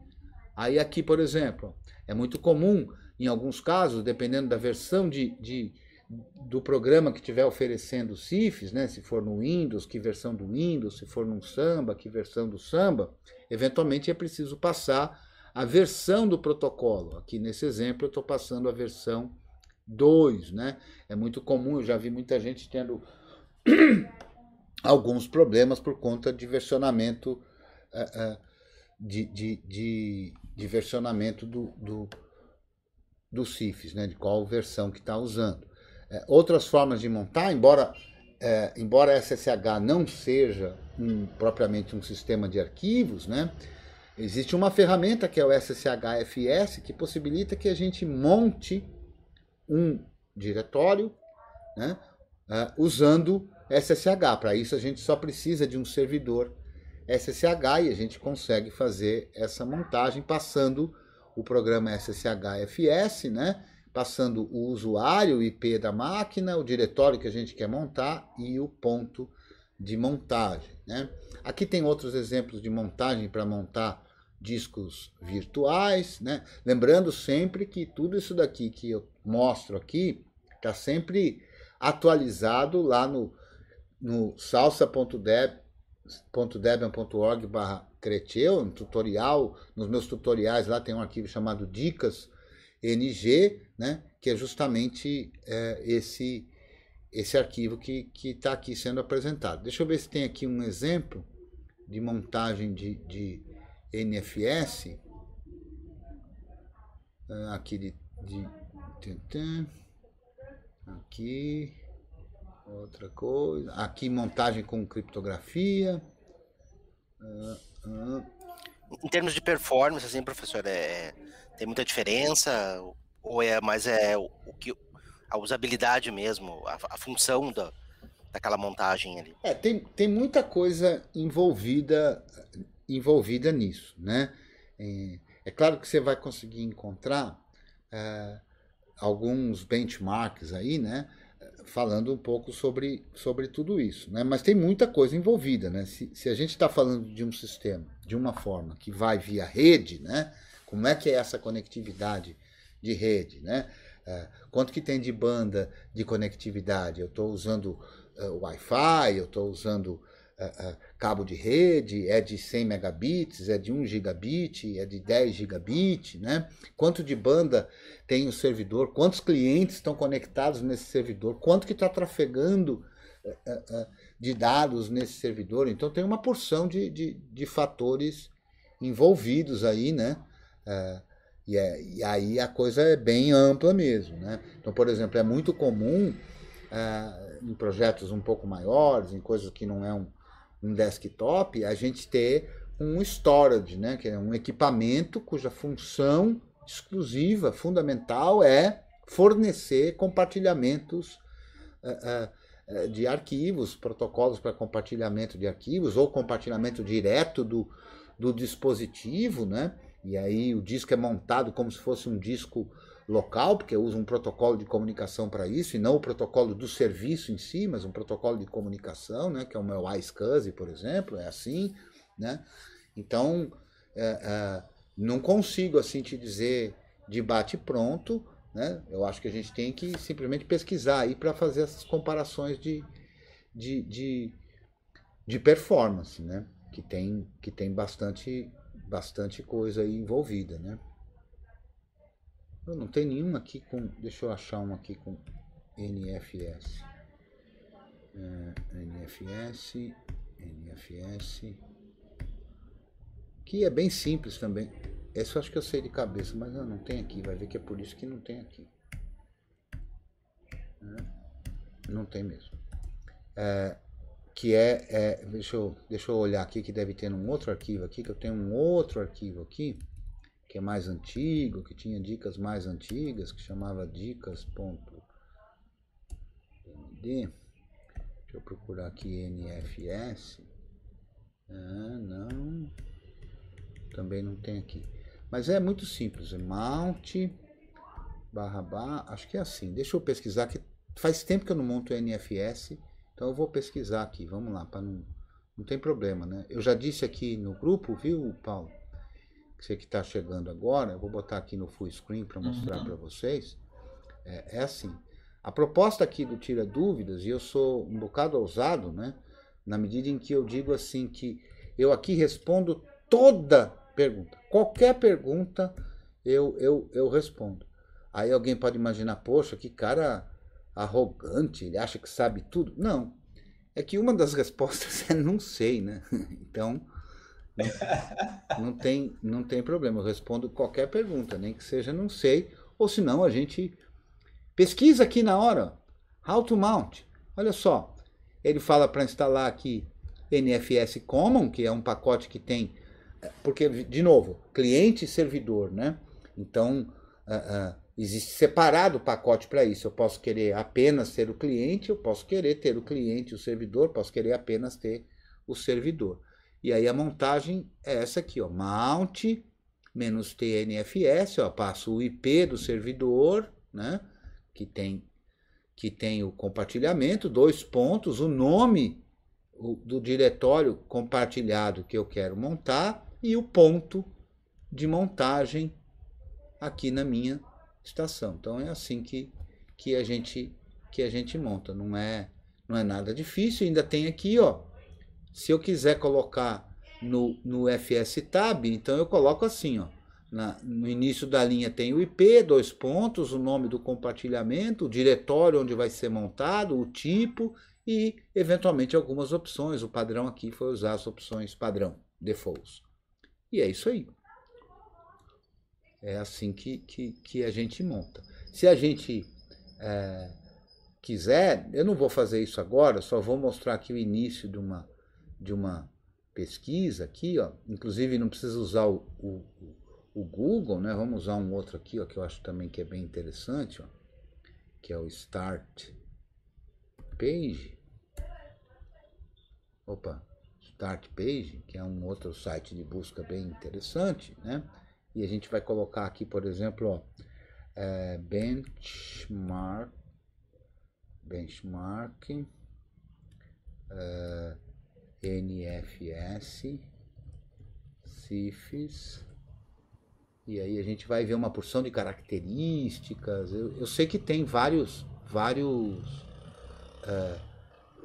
Aí aqui, por exemplo, é muito comum, em alguns casos, dependendo da versão de, de do programa que estiver oferecendo CIFs, né? se for no Windows, que versão do Windows, se for no Samba, que versão do Samba, eventualmente é preciso passar a versão do protocolo. Aqui nesse exemplo eu estou passando a versão dois, né? É muito comum, eu já vi muita gente tendo alguns problemas por conta de versionamento, eh, eh, de, de, de, de versionamento do, do, do né? De qual versão que está usando. Eh, outras formas de montar, embora é, embora SSH não seja um, propriamente um sistema de arquivos, né, existe uma ferramenta que é o SSHFS que possibilita que a gente monte um diretório, né, uh, usando SSH. Para isso, a gente só precisa de um servidor SSH e a gente consegue fazer essa montagem passando o programa SSHFS, né, passando o usuário, o IP da máquina, o diretório que a gente quer montar e o ponto de montagem. Né? Aqui tem outros exemplos de montagem para montar discos virtuais, né? Lembrando sempre que tudo isso daqui que eu mostro aqui está sempre atualizado lá no, no salsa.debian.org barra creteu, um tutorial, nos meus tutoriais lá tem um arquivo chamado dicas ng, né? Que é justamente é, esse esse arquivo que está aqui sendo apresentado. Deixa eu ver se tem aqui um exemplo de montagem de, de NFS, ah, aqui de, de aqui outra coisa aqui montagem com criptografia ah, ah. em termos de performance assim professor é, é tem muita diferença ou é mais é o, que a usabilidade mesmo a, a, função da daquela montagem ali é, tem tem muita coisa envolvida envolvida nisso. Né? É, é claro que você vai conseguir encontrar é, alguns benchmarks aí, né? falando um pouco sobre, sobre tudo isso. Né? Mas tem muita coisa envolvida. Né? Se, se a gente está falando de um sistema, de uma forma que vai via rede, né? como é que é essa conectividade de rede? Né? É, quanto que tem de banda de conectividade? Eu estou usando uh, Wi-Fi, eu estou usando cabo de rede, é de 100 megabits, é de 1 gigabit, é de 10 gigabit, né? Quanto de banda tem o servidor, quantos clientes estão conectados nesse servidor, quanto que está trafegando eh, eh, eh, de dados nesse servidor. Então tem uma porção de, de, de fatores envolvidos aí, né? E, é, e, aí a coisa é bem ampla mesmo, né? Então, por exemplo, é muito comum em projetos um pouco maiores, em coisas que não é um, um desktop, a gente ter um storage, né, que é um equipamento cuja função exclusiva, fundamental, é fornecer compartilhamentos uh, uh, de arquivos, protocolos para compartilhamento de arquivos ou compartilhamento direto do, do dispositivo, né? E aí o disco é montado como se fosse um disco local, porque usa um protocolo de comunicação para isso, e não o protocolo do serviço em si, mas um protocolo de comunicação, né, que é o meu iSCSI, por exemplo, é assim. Né? Então, é, é, não consigo assim te dizer de bate pronto, né? eu acho que a gente tem que simplesmente pesquisar aí para fazer essas comparações de, de, de, de performance, né? que tem, que tem bastante, bastante coisa aí envolvida. Né? Eu não tem nenhum aqui com. Deixa eu achar um aqui com NFS. É, NFS, NFS. Que é bem simples também. Esse eu acho que eu sei de cabeça, mas não, não tem aqui. Vai ver que é por isso que não tem aqui. É, não tem mesmo. É, que é, é, deixa, eu, deixa eu olhar aqui que deve ter um outro arquivo aqui, que eu tenho um outro arquivo aqui que é mais antigo, que tinha dicas mais antigas, que chamava dicas.md. Deixa eu procurar aqui NFS. Ah, não. Também não tem aqui. Mas é muito simples. É mount barra bar. Acho que é assim. Deixa eu pesquisar que faz tempo que eu não monto NFS. Então eu vou pesquisar aqui. Vamos lá, para não não tem problema, né? Eu já disse aqui no grupo, viu, Paulo? você que está chegando agora, eu vou botar aqui no full screen para mostrar uhum. para vocês. É, é, assim. A proposta aqui do Tira Dúvidas, e eu sou um bocado ousado, né? Na medida em que eu digo assim que eu aqui respondo toda pergunta. Qualquer pergunta eu, eu, eu respondo. Aí alguém pode imaginar, poxa, que cara arrogante, ele acha que sabe tudo. Não. É que uma das respostas é não sei, né? Então, não, tem, não tem problema, eu respondo qualquer pergunta, nem que seja não sei, ou senão a gente pesquisa aqui na hora. How to mount. Olha só, ele fala para instalar aqui NFS Common, que é um pacote que tem, eh, porque, de novo, cliente e servidor, né? Então, uh, uh, existe separado o pacote para isso. Eu posso querer apenas ter o cliente, eu posso querer ter o cliente e o servidor, posso querer apenas ter o servidor. E aí a montagem é essa aqui, ó, mount menos TNFS, ó, passo o IP do servidor, né, que tem que tem o compartilhamento, dois pontos, o nome do diretório compartilhado que eu quero montar e o ponto de montagem aqui na minha estação. Então é assim que, que a gente que a gente monta, não é não é nada difícil, ainda tem aqui, ó, se eu quiser colocar no, no FS Tab, então eu coloco assim, ó. Na, no início da linha tem o IP, dois pontos, o nome do compartilhamento, o diretório onde vai ser montado, o tipo e, eventualmente, algumas opções. O padrão aqui foi usar as opções padrão, defaults. E é isso aí. É assim que, que, que a gente monta. Se a gente é, quiser, eu não vou fazer isso agora, só vou mostrar aqui o início de uma de uma pesquisa aqui, ó. Inclusive não precisa usar o, o, o Google, né? Vamos usar um outro aqui, ó, que eu acho também que é bem interessante, ó. Que é o Start Page. Opa, Start Page, que é um outro site de busca bem interessante, né? E a gente vai colocar aqui, por exemplo, ó, é, benchmark, benchmark, é, NFS, CIFs, e aí a gente vai ver uma porção de características. Eu, eu sei que tem vários, vários, uh,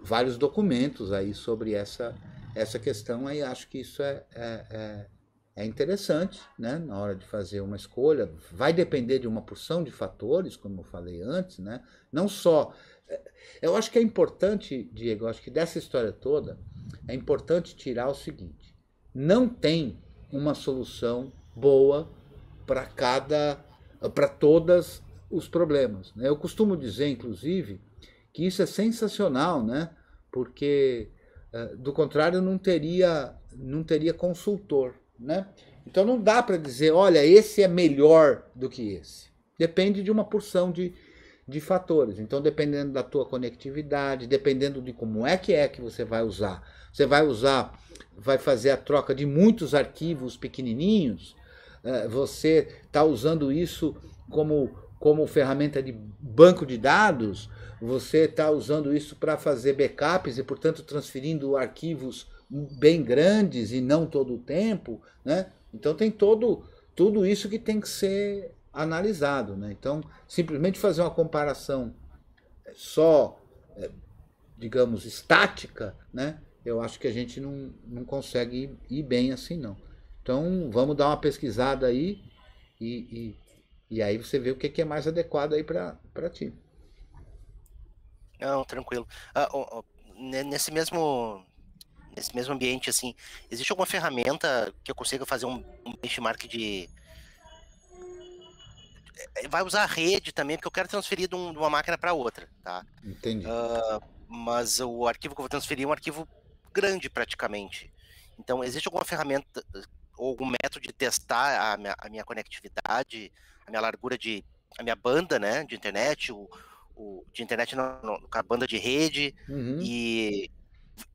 vários documentos aí sobre essa, essa questão aí. Acho que isso é, é, é é interessante, né, na hora de fazer uma escolha, vai depender de uma porção de fatores, como eu falei antes, né? Não só eh, eu acho que é importante, Diego, acho que dessa história toda, é importante tirar o seguinte: não tem uma solução boa para cada para todas os problemas. Né? Eu costumo dizer, inclusive, que isso é sensacional, né? Porque eh, do contrário não teria não teria consultor, né? Então não dá para dizer, olha, esse é melhor do que esse. Depende de uma porção de, de fatores. Então, dependendo da tua conectividade, dependendo de como é que é que você vai usar você vai usar, vai fazer a troca de muitos arquivos pequenininhos. Eh, você está usando isso como, como ferramenta de banco de dados. Você está usando isso para fazer backups e, portanto, transferindo arquivos bem grandes e não todo o tempo, né? Então tem todo tudo isso que tem que ser analisado, né? Então simplesmente fazer uma comparação eh, só, eh, digamos, estática, né? eu acho que a gente não, não consegue ir, ir bem assim, não. Então, vamos dar uma pesquisada aí e, e, e aí você vê o que, que é mais adequado aí para ti. Não, tranquilo. Ah, oh, oh, nesse mesmo nesse mesmo ambiente, assim, existe alguma ferramenta que eu consiga fazer um, um benchmark de, é, vai usar a rede também, porque eu quero transferir de, uma máquina para outra, tá? Entendi. Uh, mas o arquivo que eu vou transferir é um arquivo grande praticamente. Então, existe alguma ferramenta ou algum método de testar a minha, a minha conectividade, a minha largura de. a minha banda, né? De internet, o, o de internet não, a banda de rede. Uhum. E,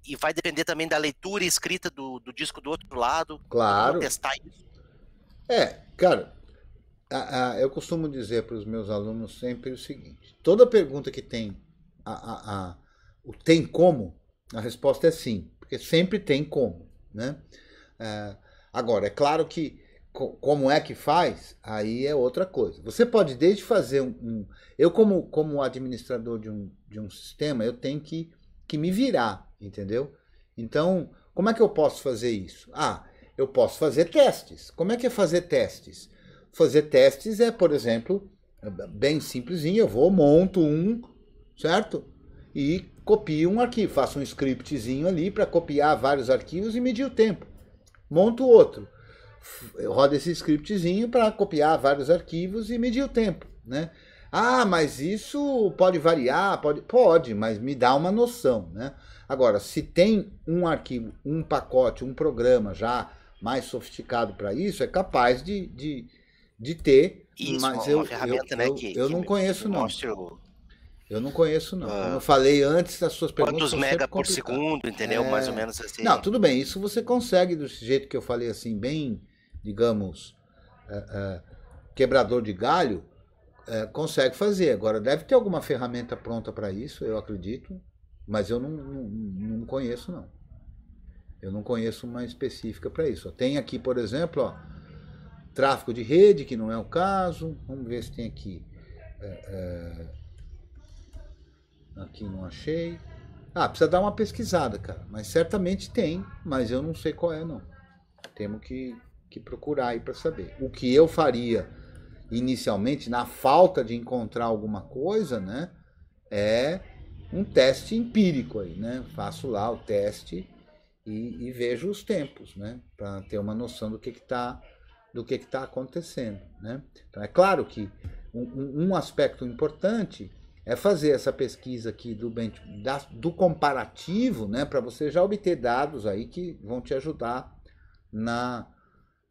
e vai depender também da leitura e escrita do, do disco do outro lado. Claro. Testar isso. É, cara, a, a, eu costumo dizer para os meus alunos sempre o seguinte: toda pergunta que tem a, o tem como a resposta é sim, porque sempre tem como. Né? É, agora, é claro que co como é que faz, aí é outra coisa. Você pode desde fazer um. um eu, como, como administrador de um, de um sistema, eu tenho que, que me virar, entendeu? Então, como é que eu posso fazer isso? Ah, eu posso fazer testes. Como é que é fazer testes? Fazer testes é, por exemplo, bem simplesinho, eu vou, monto um, certo? E copio um arquivo, faço um scriptzinho ali para copiar vários arquivos e medir o tempo. Monto outro, roda esse scriptzinho para copiar vários arquivos e medir o tempo, né? Ah, mas isso pode variar, pode, pode, mas me dá uma noção, né? Agora, se tem um arquivo, um pacote, um programa já mais sofisticado para isso, é capaz de, de, de ter. Isso, mas uma eu, ferramenta, eu, né? Eu, que, eu não conheço, não. o eu não conheço, não. Ah. Como eu ah. falei antes, as suas perguntas. Quantos mega por segundo, entendeu? É... Mais ou menos assim. Não, tudo bem, isso você consegue do jeito que eu falei, assim, bem, digamos, é, é, quebrador de galho, é, consegue fazer. Agora, deve ter alguma ferramenta pronta para isso, eu acredito, mas eu não, não, não, conheço, não. Eu não conheço uma específica para isso. Tem aqui, por exemplo, ó, tráfico de rede, que não é o caso. Vamos ver se tem aqui. É, é Aqui não achei. Ah, precisa dar uma pesquisada, cara. Mas certamente tem, mas eu não sei qual é, não. Temos que, que procurar aí para saber. O que eu faria inicialmente, na falta de encontrar alguma coisa, né? É um teste empírico aí, né? Faço lá o teste e, e vejo os tempos, né? Para ter uma noção do que está do que está acontecendo, né? Então é claro que um, um aspecto importante é fazer essa pesquisa aqui do, bem da, do comparativo, né, para você já obter dados aí que vão te ajudar na,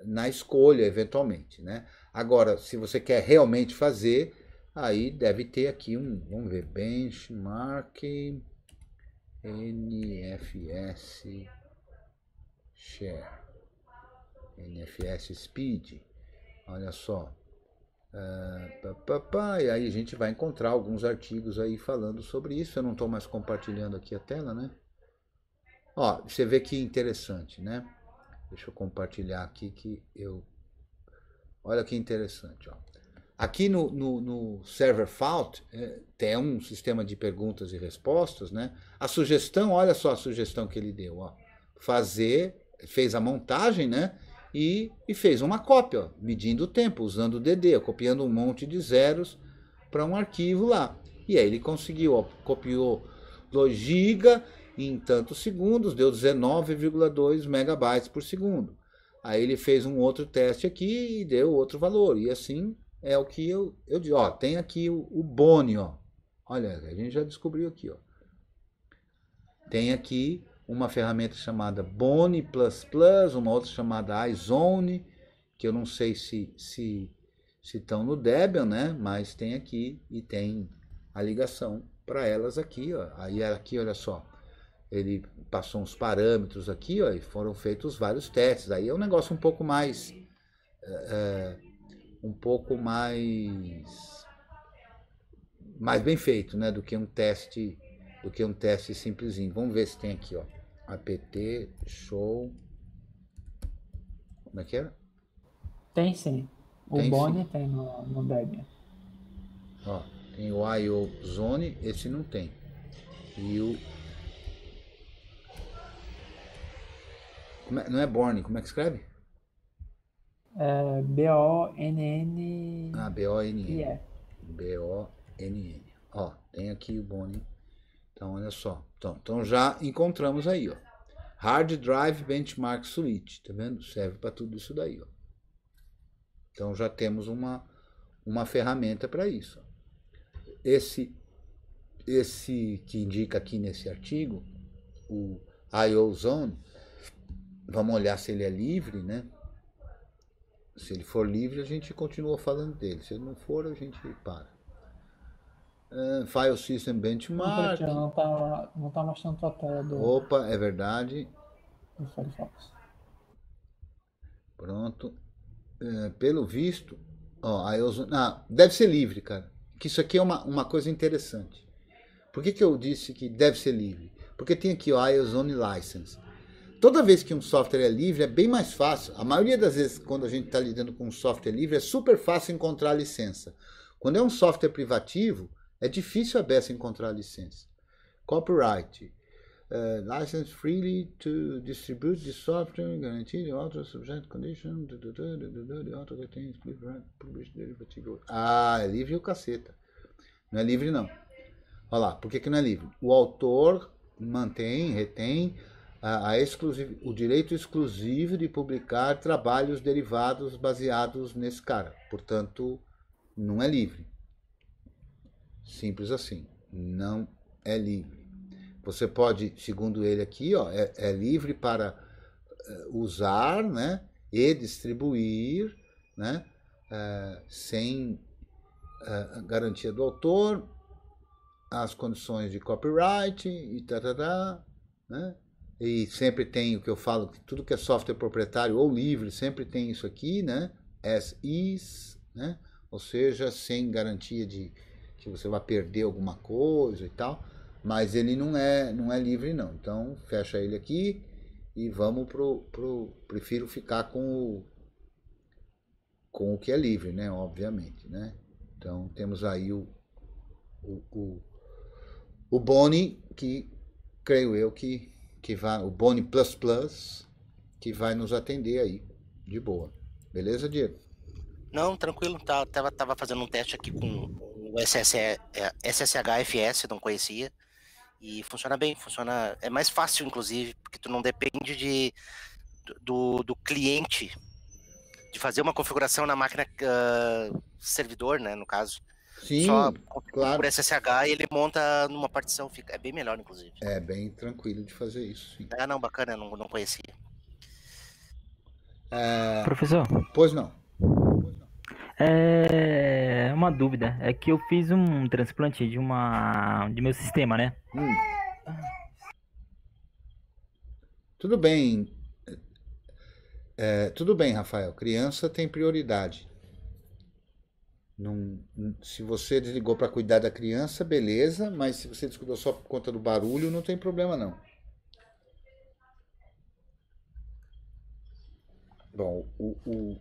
na escolha, eventualmente. Né? Agora, se você quer realmente fazer, aí deve ter aqui um, vamos ver, benchmark NFS share, NFS speed, olha só, ah, pá, pá, e aí a gente vai encontrar alguns artigos aí falando sobre isso. Eu não estou mais compartilhando aqui a tela, né? Ó, você vê que interessante, né? Deixa eu compartilhar aqui que eu... Olha que interessante, ó. Aqui no, no, no server fault é, tem um sistema de perguntas e respostas, né? A sugestão, olha só a sugestão que ele deu, ó. Fazer, fez a montagem, né? e, e fez uma cópia, ó, medindo o tempo, usando o DD, ó, copiando um monte de zeros para um arquivo lá. E aí ele conseguiu, ó, copiou 2 GB em tantos segundos, deu 19,2 megabytes por segundo. Aí ele fez um outro teste aqui e deu outro valor. E assim é o que eu, eu digo. Ó, tem aqui o, o Boni, ó. Olha, a gente já descobriu aqui, ó. Tem aqui uma ferramenta chamada Plus, uma outra chamada iZone, que eu não sei se, se, se estão no Debian, né? mas tem aqui e tem a ligação para elas aqui. Ó. Aí aqui, olha só, ele passou uns parâmetros aqui ó, e foram feitos vários testes. Aí é um negócio um pouco mais... É, é um pouco mais mais bem feito, né, do que um teste do que um teste simplesinho. Vamos ver se tem aqui, ó apt show. Como é que é? Tem sim. O tem, sim. tem no, no Debian. Ó, tem o IO Zone, esse não tem. E o. É, não é Born, como é que escreve? É, B-O-N-N. Ah, B-O-N-N. Yeah. B-O-N-N. Ó, tem aqui o Bonnie. Então, olha só. Então, então já encontramos aí, ó. Hard Drive Benchmark Suite, tá vendo? Serve para tudo isso daí, ó. Então já temos uma, uma ferramenta para isso. Esse esse que indica aqui nesse artigo, o IO Zone, vamos olhar se ele é livre, né? Se ele for livre, a gente continua falando dele. Se ele não for, a gente para. É, file System Benchmark. Não, está não tá mostrando a tela do. Opa, é verdade. Do Firefox. Pronto. É, pelo visto. Ó, aí eu... ah, deve ser livre, cara. Que isso aqui é uma, uma coisa interessante. Por que, que eu disse que deve ser livre? Porque tem aqui o IOZone License. Toda vez que um software é livre, é bem mais fácil. A maioria das vezes, quando a gente está lidando com um software livre, é super fácil encontrar a licença. Quando é um software privativo, é difícil a Bessa encontrar licença. Copyright. Uh, license freely to distribute the software, guarantee the author subject condition, do, do, do, do, do, the author retains copyright, publish derivative. Ah, é livre o caceta. Não é livre, não. Olha lá, por que, que não é livre? O autor mantém, retém a, a exclusiv... o direito exclusivo de publicar trabalhos derivados baseados nesse cara. Portanto, não é livre. Simples assim. Não é livre. Você pode, segundo ele aqui, ó, é, é livre para eh, usar né, e distribuir né, é, sem é, garantia do autor, as condições de copyright e tá, tá, tá, né? E sempre tem o que eu falo, que tudo que é software proprietário ou livre, sempre tem isso aqui, né? As is, né? Ou seja, sem garantia de que você vai perder alguma coisa e tal, mas ele não é, não é livre não. Então fecha ele aqui e vamos pro, pro prefiro ficar com o com o que é livre, né, obviamente, né? Então temos aí o o, o, o Boni que creio eu que que vai o Boni Plus Plus que vai nos atender aí de boa. Beleza, Diego? Não, tranquilo. Tá, tava, tava fazendo um teste aqui com SSHFS, é, não conhecia. E funciona bem, funciona. É mais fácil, inclusive, porque tu não depende de, do, do cliente de fazer uma configuração na máquina uh, servidor, né? No caso. Sim, Só claro. por SSH ele monta numa partição, fica, é bem melhor, inclusive. É bem tranquilo de fazer isso. Ah, não, bacana, não, não conhecia. É... Professor? Pois não. É uma dúvida. É que eu fiz um transplante de uma. de meu sistema, né? Hum. Tudo bem. É, tudo bem, Rafael. Criança tem prioridade. se você desligou para cuidar da criança, beleza, mas se você descuidou só por conta do barulho, não tem problema não. Bom, o, o,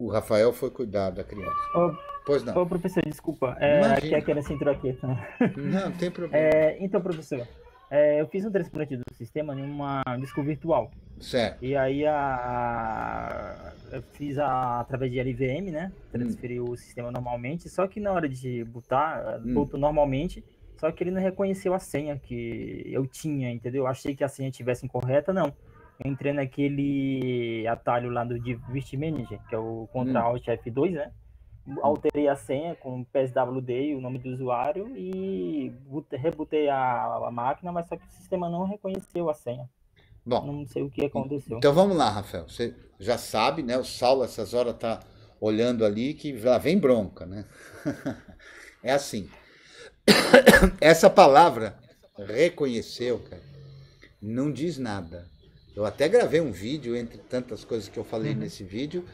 o Rafael foi cuidar da criança. Ô, pois não. Ô, professor, desculpa. É, que aqui é a aqui. Não, tem problema. É, então, professor, é, eu fiz um transplante do sistema em um disco virtual. Certo. E aí a, a, eu fiz a, através de LVM, né? Transferi hum. o sistema normalmente, só que na hora de botar, hum. botou normalmente, só que ele não reconheceu a senha que eu tinha, entendeu? Eu achei que a senha tivesse incorreta, não eu entrei naquele atalho lá do Divist Manager, que é o contra hum. alt F2, né? Alterei a senha com PSWD, o nome do usuário, e rebutei a, a máquina, mas só que o sistema não reconheceu a senha. Bom, não sei o que aconteceu. Então vamos lá, Rafael. Você já sabe, né? O Saulo, essas horas, tá olhando ali que lá vem bronca, né? é assim. Essa palavra reconheceu, cara, não diz nada. Eu até gravei um vídeo, entre tantas coisas que eu falei uhum. nesse vídeo,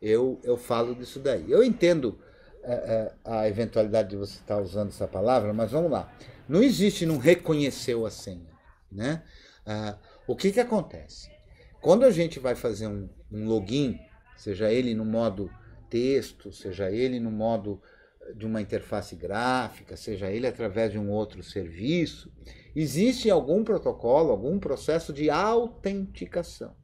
eu, eu falo disso daí. Eu entendo é, é, a eventualidade de você estar usando essa palavra, mas vamos lá. Não existe não reconheceu a senha. Né? Ah, o que, que acontece? Quando a gente vai fazer um, um login, seja ele no modo texto, seja ele no modo de uma interface gráfica, seja ele através de um outro serviço, Existe algum protocolo, algum processo de autenticação.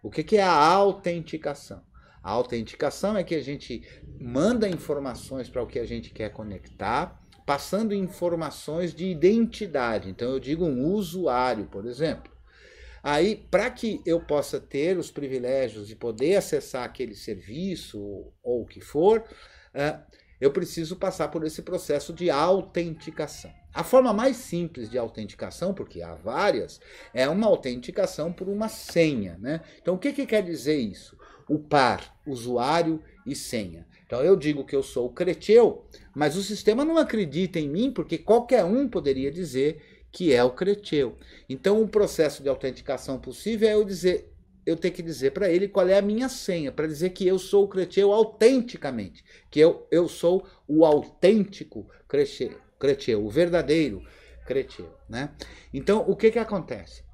O que, que é a autenticação? A autenticação é que a gente manda informações para o que a gente quer conectar, passando informações de identidade. Então eu digo um usuário, por exemplo. Aí, para que eu possa ter os privilégios de poder acessar aquele serviço ou o que for, uh, eu preciso passar por esse processo de autenticação. A forma mais simples de autenticação, porque há várias, é uma autenticação por uma senha. Né? Então, o que, que quer dizer isso? O par, usuário e senha. Então, eu digo que eu sou o Creteu, mas o sistema não acredita em mim, porque qualquer um poderia dizer que é o Creteu. Então, o processo de autenticação possível é eu dizer eu tenho que dizer para ele qual é a minha senha, para dizer que eu sou o Creteu autenticamente, que eu, eu sou o autêntico Creteu, o verdadeiro Creteu. Né? Então, o que, que acontece?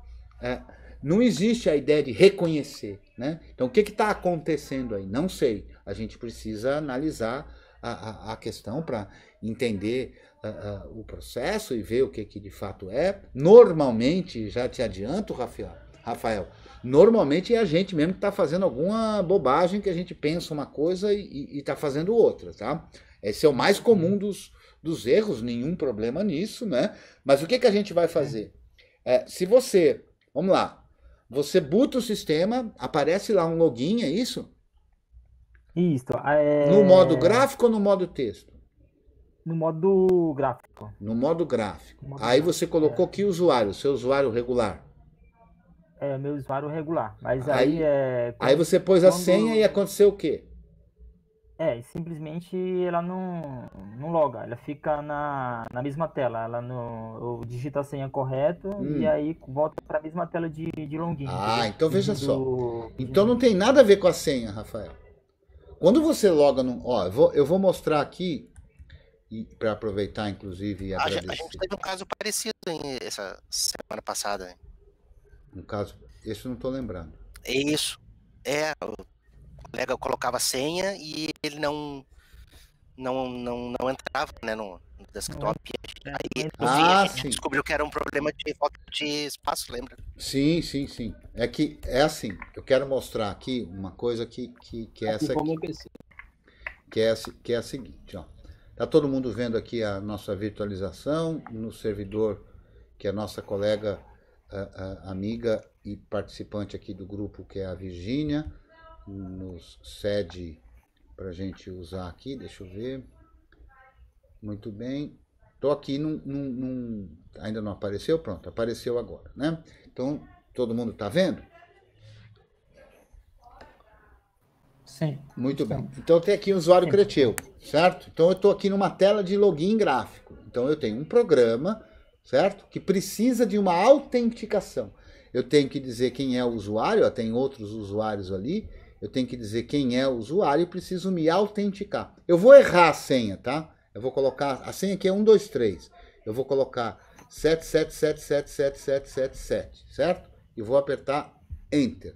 É, não existe a ideia de reconhecer. Né? Então, o que está acontecendo aí? Não sei. A gente precisa analisar a, a, a questão para entender a, o processo e ver o que, que de fato é. Normalmente, já te adianto, Rafael, Rafael Normalmente é a gente mesmo que está fazendo alguma bobagem que a gente pensa uma coisa e está fazendo outra, tá? Esse é o mais comum dos, dos erros, nenhum problema nisso, né? Mas o que, que a gente vai fazer? É, se você, vamos lá, você buta o sistema, aparece lá um login, é isso? Isso. Ah, é... No modo gráfico ou no modo texto? No modo gráfico. No modo gráfico. No modo Aí você colocou é. que usuário? Seu usuário regular? é meu usuário regular. Mas aí, aí é. aí você pôs a senha e aconteceu o quê? É, simplesmente ela não, não loga, ela fica na, na mesma tela. Ela não, eu digito a senha correto hum. e aí volta para a mesma tela de, de login. Ah, entendeu? então veja do, só. Então de... não tem nada a ver com a senha, Rafael. Quando você loga no. Ó, eu vou, eu vou mostrar aqui, para aproveitar, inclusive. E agradecer. a, gente teve um caso parecido em, essa semana passada. Hein? No caso, esse eu não estou lembrando. É isso. É, o colega colocava a senha e ele não não, não, não entrava né, no, no desktop. É, aí, é, ah, a gente descobriu que era um problema de falta de espaço, lembra? Sim, sim, sim. É que é assim, eu quero mostrar aqui uma coisa que, que, que é essa aqui. Que é, que é a seguinte, ó. Tá todo mundo vendo aqui a nossa virtualização no servidor que a nossa colega amiga e participante aqui do grupo, que é a Virgínia, nos cede para a gente usar aqui, deixa eu ver. Muito bem. Estou aqui num, num, num, Ainda não apareceu? Pronto, apareceu agora, né? Então, todo mundo está vendo? Sim. Muito estamos. bem. Então, tem aqui o usuário Sim. Creteu, certo? Então, eu estou aqui numa tela de login gráfico. Então, eu tenho um programa certo? Que precisa de uma autenticação. Eu tenho que dizer quem é o usuário, ó, tem outros usuários ali, eu tenho que dizer quem é o usuário e preciso me autenticar. Eu vou errar a senha, tá? Eu vou colocar, a senha aqui é 123. Eu vou colocar 77777777, certo? E vou apertar Enter.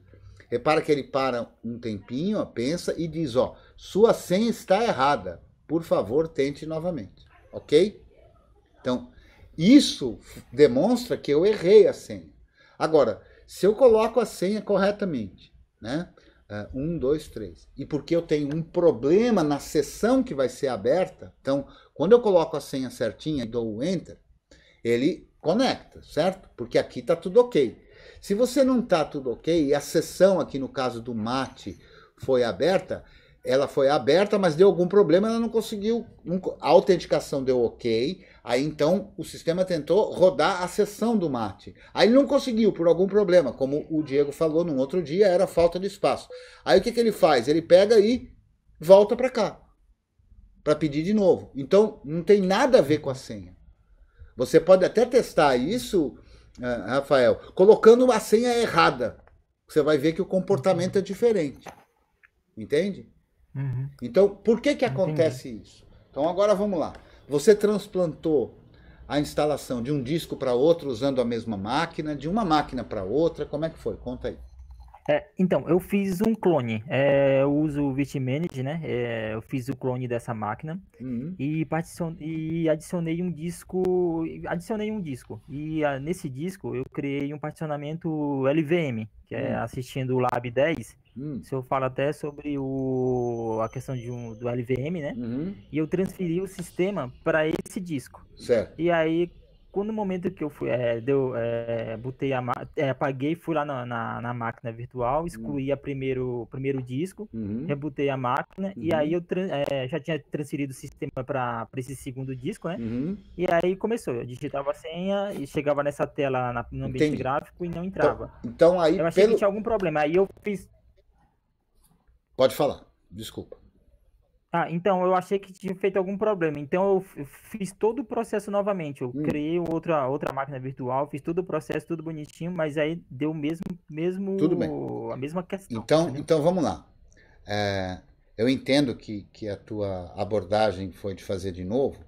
Repara que ele para um tempinho, ó, pensa e diz, ó, sua senha está errada. Por favor, tente novamente, ok? Então, isso demonstra que eu errei a senha. Agora, se eu coloco a senha corretamente, né? Ah, um, dois, três. E porque eu tenho um problema na sessão que vai ser aberta, então, quando eu coloco a senha certinha e dou o Enter, ele conecta, certo? Porque aqui está tudo ok. Se você não está tudo ok, e a sessão aqui no caso do mate foi aberta, ela foi aberta, mas deu algum problema, ela não conseguiu, a autenticação deu ok, Aí então o sistema tentou rodar a sessão do mate. Aí ele não conseguiu por algum problema, como o Diego falou num outro dia, era falta de espaço. Aí o que, que ele faz? Ele pega e volta para cá para pedir de novo. Então não tem nada a ver com a senha. Você pode até testar isso, eh, Rafael, colocando uma senha errada. Você vai ver que o comportamento é diferente. Entende? Uhum. Então, por que, que acontece Entendi. isso? Então, agora vamos lá. Você transplantou a instalação de um disco para outro usando a mesma máquina, de uma máquina para outra, como é que foi? Conta aí. É, então, eu fiz um clone. É, eu uso o VitManage, né? É, eu fiz o clone dessa máquina uhum. e, e adicionei um disco. Adicionei um disco. E a, ah, nesse disco eu criei um particionamento LVM, que uhum. é hum. assistindo o Lab 10. Hum. Se eu falo até sobre o, a questão de um, do LVM, né? Uhum. E eu transferi o sistema para esse disco. Certo. E aí, quando no momento que eu fui, é, deu, é, botei a é, apaguei, fui lá na, na, na máquina virtual, hum. excluí uhum. primeiro, o primeiro disco, uhum. rebotei a máquina, uhum. e aí eu é, já tinha transferido o sistema para esse segundo disco, né? Uhum. E aí começou, eu digitava a senha e chegava nessa tela na, no ambiente Entendi. gráfico e não entrava. Então, então aí. Eu achei pelo... que tinha algum problema. Aí eu fiz Pode falar, desculpa. Ah, então eu achei que tinha feito algum problema. Então eu fiz todo o processo novamente. Eu hum. criei outra, outra máquina virtual, fiz todo o processo, tudo bonitinho, mas aí deu mesmo, mesmo tudo bem. a mesma questão. Então, né? então vamos lá. É, eu entendo que, que a tua abordagem foi de fazer de novo,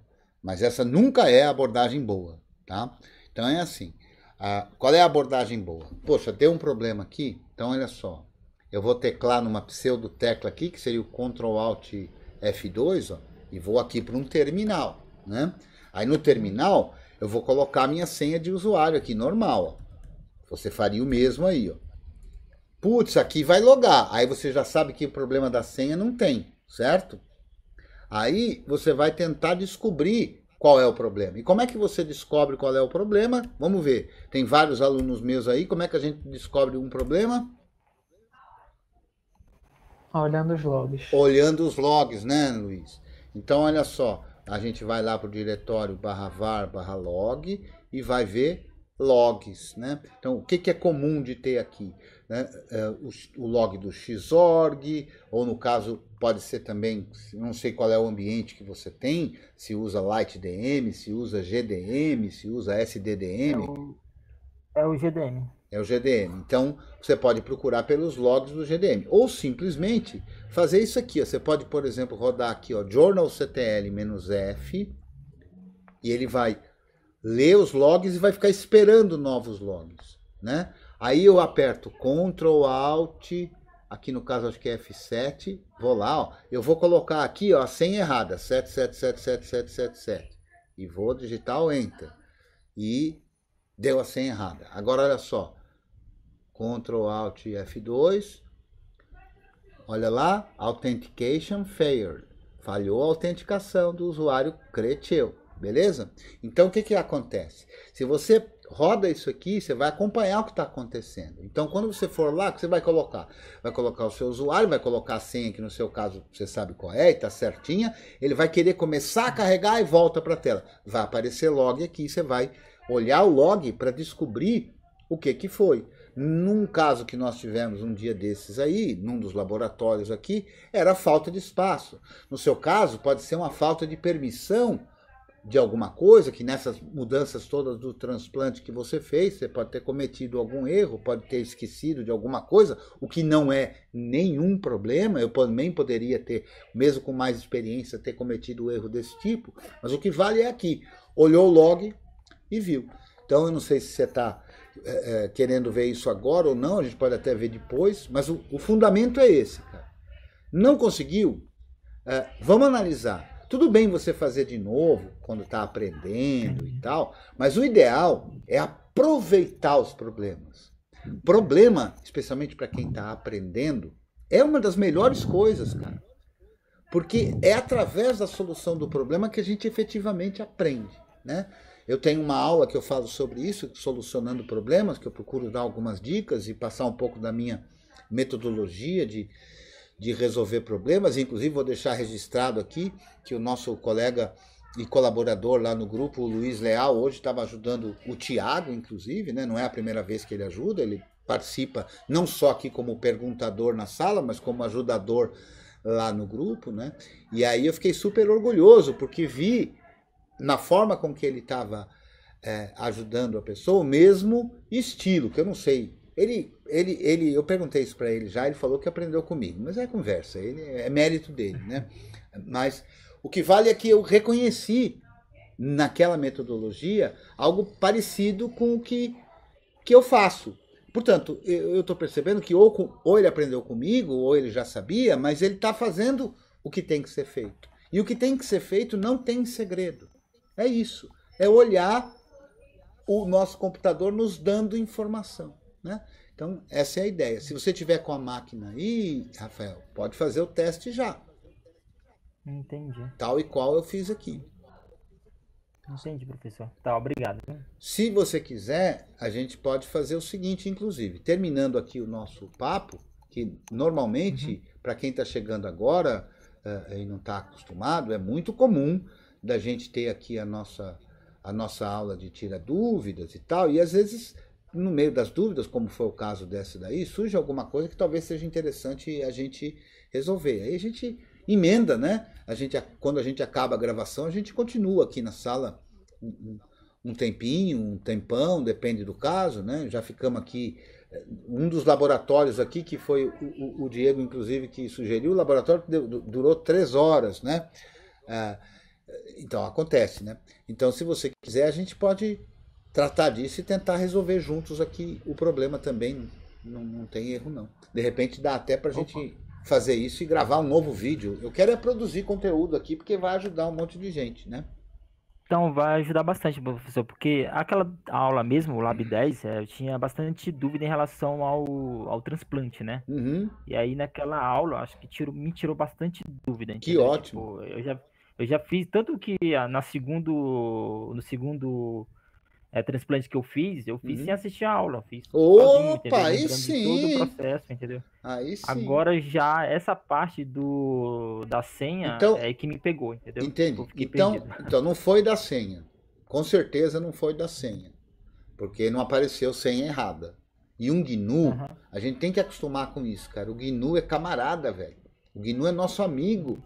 mas essa nunca é a abordagem boa, tá? Então é assim. A, qual é a abordagem boa? Poxa, deu um problema aqui, então olha só eu vou teclar numa pseudo tecla aqui, que seria o Ctrl Alt F2, ó, e vou aqui para um terminal, né? Aí no terminal eu vou colocar a minha senha de usuário aqui, normal, ó. Você faria o mesmo aí, ó. Putz, aqui vai logar. Aí você já sabe que o problema da senha não tem, certo? Aí você vai tentar descobrir qual é o problema. E como é que você descobre qual é o problema? Vamos ver. Tem vários alunos meus aí. Como é que a gente descobre um problema? Olhando os logs. Olhando os logs, né, Luiz? Então, olha só, a gente vai lá para o diretório barra var barra log e vai ver logs, né? Então, o que, que é comum de ter aqui? Né? É, o, o log do Xorg, ou no caso, pode ser também, não sei qual é o ambiente que você tem, se usa LightDM, se usa GDM, se usa SDDM. É o, é o GDM é o GDM. Então, você pode procurar pelos logs do GDM. Ou simplesmente fazer isso aqui. Ó. Você pode, por exemplo, rodar aqui, ó, journalctl f e ele vai ler os logs e vai ficar esperando novos logs. Né? Aí eu aperto Ctrl Alt, aqui no caso acho que é F7, vou lá, ó, eu vou colocar aqui ó, a senha errada, 777777. e vou digitar o Enter. E deu a senha errada. Agora olha só, Ctrl Alt F2. Olha lá, Authentication Failed. Falhou a autenticação do usuário Creteu, beleza? Então, o que, que acontece? Se você roda isso aqui, você vai acompanhar o que está acontecendo. Então, quando você for lá, o que você vai colocar? Vai colocar o seu usuário, vai colocar a senha, que no seu caso você sabe qual é, e está certinha. Ele vai querer começar a carregar e volta para a tela. Vai aparecer log aqui, você vai olhar o log para descobrir o que, que foi. Num caso que nós tivemos um dia desses aí, num dos laboratórios aqui, era falta de espaço. No seu caso, pode ser uma falta de permissão de alguma coisa, que nessas mudanças todas do transplante que você fez, você pode ter cometido algum erro, pode ter esquecido de alguma coisa, o que não é nenhum problema. Eu também poderia ter, mesmo com mais experiência, ter cometido um erro desse tipo, mas o que vale é aqui. Olhou o log e viu. Então eu não sei se você está é, é, querendo ver isso agora ou não, a gente pode até ver depois, mas o, o fundamento é esse, cara. Não conseguiu? É, vamos analisar. Tudo bem você fazer de novo quando está aprendendo e tal, mas o ideal é aproveitar os problemas. Problema, especialmente para quem está aprendendo, é uma das melhores coisas, cara. Porque é através da solução do problema que a gente efetivamente aprende, né? Eu tenho uma aula que eu falo sobre isso, solucionando problemas, que eu procuro dar algumas dicas e passar um pouco da minha metodologia de, de resolver problemas. Inclusive, vou deixar registrado aqui que o nosso colega e colaborador lá no grupo, o Luiz Leal, hoje estava ajudando o Tiago, inclusive, né? não é a primeira vez que ele ajuda, ele participa não só aqui como perguntador na sala, mas como ajudador lá no grupo, né? E aí eu fiquei super orgulhoso porque vi na forma com que ele estava é, ajudando a pessoa, o mesmo estilo, que eu não sei. Ele, ele, ele, eu perguntei isso para ele já, ele falou que aprendeu comigo, mas é conversa, ele é, é mérito dele, né? Mas o que vale é que eu reconheci naquela metodologia algo parecido com o que, que eu faço. Portanto, eu estou percebendo que ou, ou ele aprendeu comigo, ou ele já sabia, mas ele está fazendo o que tem que ser feito. E o que tem que ser feito não tem segredo. É isso. É olhar o nosso computador nos dando informação. Né? Então, essa é a ideia. Se você tiver com a máquina aí, Rafael, pode fazer o teste já. Entendi. Tal e qual eu fiz aqui. Entendi, professor. Tá, obrigado. Se você quiser, a gente pode fazer o seguinte, inclusive. Terminando aqui o nosso papo, que normalmente, uhum. para quem está chegando agora uh, e não está acostumado, é muito comum da gente ter aqui a nossa, a nossa aula de tira dúvidas e tal, e às vezes no meio das dúvidas, como foi o caso dessa daí, surge alguma coisa que talvez seja interessante a gente resolver. Aí a gente emenda, né? A gente, quando a gente acaba a gravação, a gente continua aqui na sala um, um tempinho, um tempão, depende do caso, né? Já ficamos aqui. Eh, um dos laboratórios aqui, que foi o, o, o Diego, inclusive, que sugeriu, o laboratório durou três horas, né? Ah, então acontece, né? Então, se você quiser, a gente pode tratar disso e tentar resolver juntos aqui o problema também. Não, não tem erro, não. De repente dá até pra Opa. gente fazer isso e gravar um novo vídeo. Eu quero é produzir conteúdo aqui, porque vai ajudar um monte de gente, né? Então vai ajudar bastante, professor, porque aquela aula mesmo, o Lab 10, uhum. é, eu tinha bastante dúvida em relação ao, ao transplante, né? Uhum. E aí naquela aula, acho que tirou, me tirou bastante dúvida. Entendeu? Que ótimo. Tipo, eu já eu já fiz, tanto que ah, na segundo, no segundo é, transplante que eu fiz, eu fiz uhum. sem assistir a aula. Fiz Opa, sozinho, aí sim! Todo o processo, entendeu? Aí sim. Agora já essa parte do, da senha então, é que me pegou, entendeu? Entendi. Então, perdido. então não foi da senha. Com certeza não foi da senha. Porque não apareceu senha errada. E um GNU, uhum. a gente tem que acostumar com isso, cara. O GNU é camarada, velho. O GNU é nosso amigo.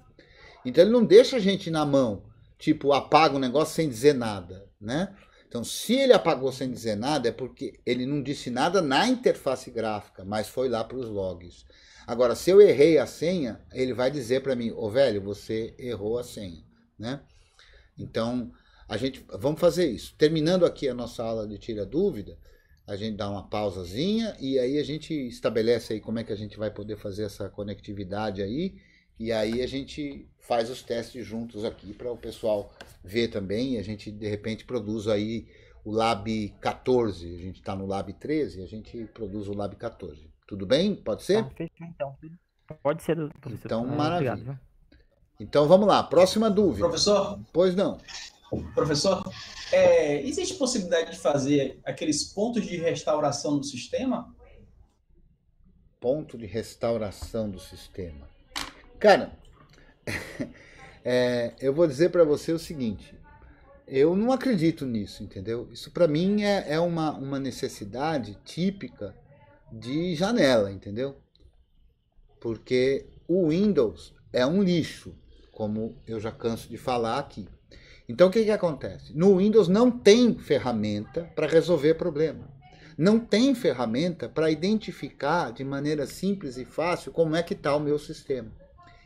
Então ele não deixa a gente na mão, tipo, apaga o um negócio sem dizer nada, né? Então, se ele apagou sem dizer nada, é porque ele não disse nada na interface gráfica, mas foi lá para os logs. Agora, se eu errei a senha, ele vai dizer para mim, ô oh, velho, você errou a senha, né? Então, a gente, vamos fazer isso. Terminando aqui a nossa aula de tira dúvida, a gente dá uma pausazinha e aí a gente estabelece aí como é que a gente vai poder fazer essa conectividade aí e aí a gente faz os testes juntos aqui para o pessoal ver também. E a gente de repente produz aí o Lab 14. A gente está no Lab 13, a gente produz o Lab 14. Tudo bem? Pode ser? Então, pode ser, professor. Então, maravilha. Então vamos lá, próxima dúvida. Professor? Pois não. Professor, é, existe possibilidade de fazer aqueles pontos de restauração do sistema? Ponto de restauração do sistema. Cara, é, eu vou dizer para você o seguinte: eu não acredito nisso, entendeu? Isso para mim é, é uma, uma necessidade típica de janela, entendeu? Porque o Windows é um lixo, como eu já canso de falar aqui. Então o que, que acontece? No Windows não tem ferramenta para resolver problema. Não tem ferramenta para identificar de maneira simples e fácil como é que está o meu sistema.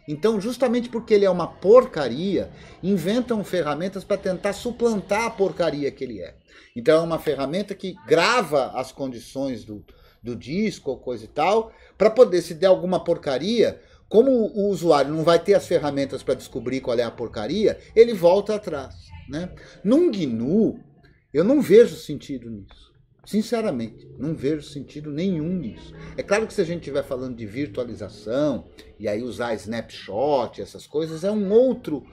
Então, justamente porque ele é uma porcaria, inventam ferramentas para tentar suplantar a porcaria que ele é. Então, é uma ferramenta que grava as condições do, do disco ou coisa e tal, para poder, se der alguma porcaria, como o usuário não vai ter as ferramentas para descobrir qual é a porcaria, ele volta atrás. Né? Num GNU, eu não vejo sentido nisso. Sinceramente, não vejo sentido nenhum nisso. É claro que se a gente estiver falando de virtualização e aí usar snapshot, essas coisas, é um outro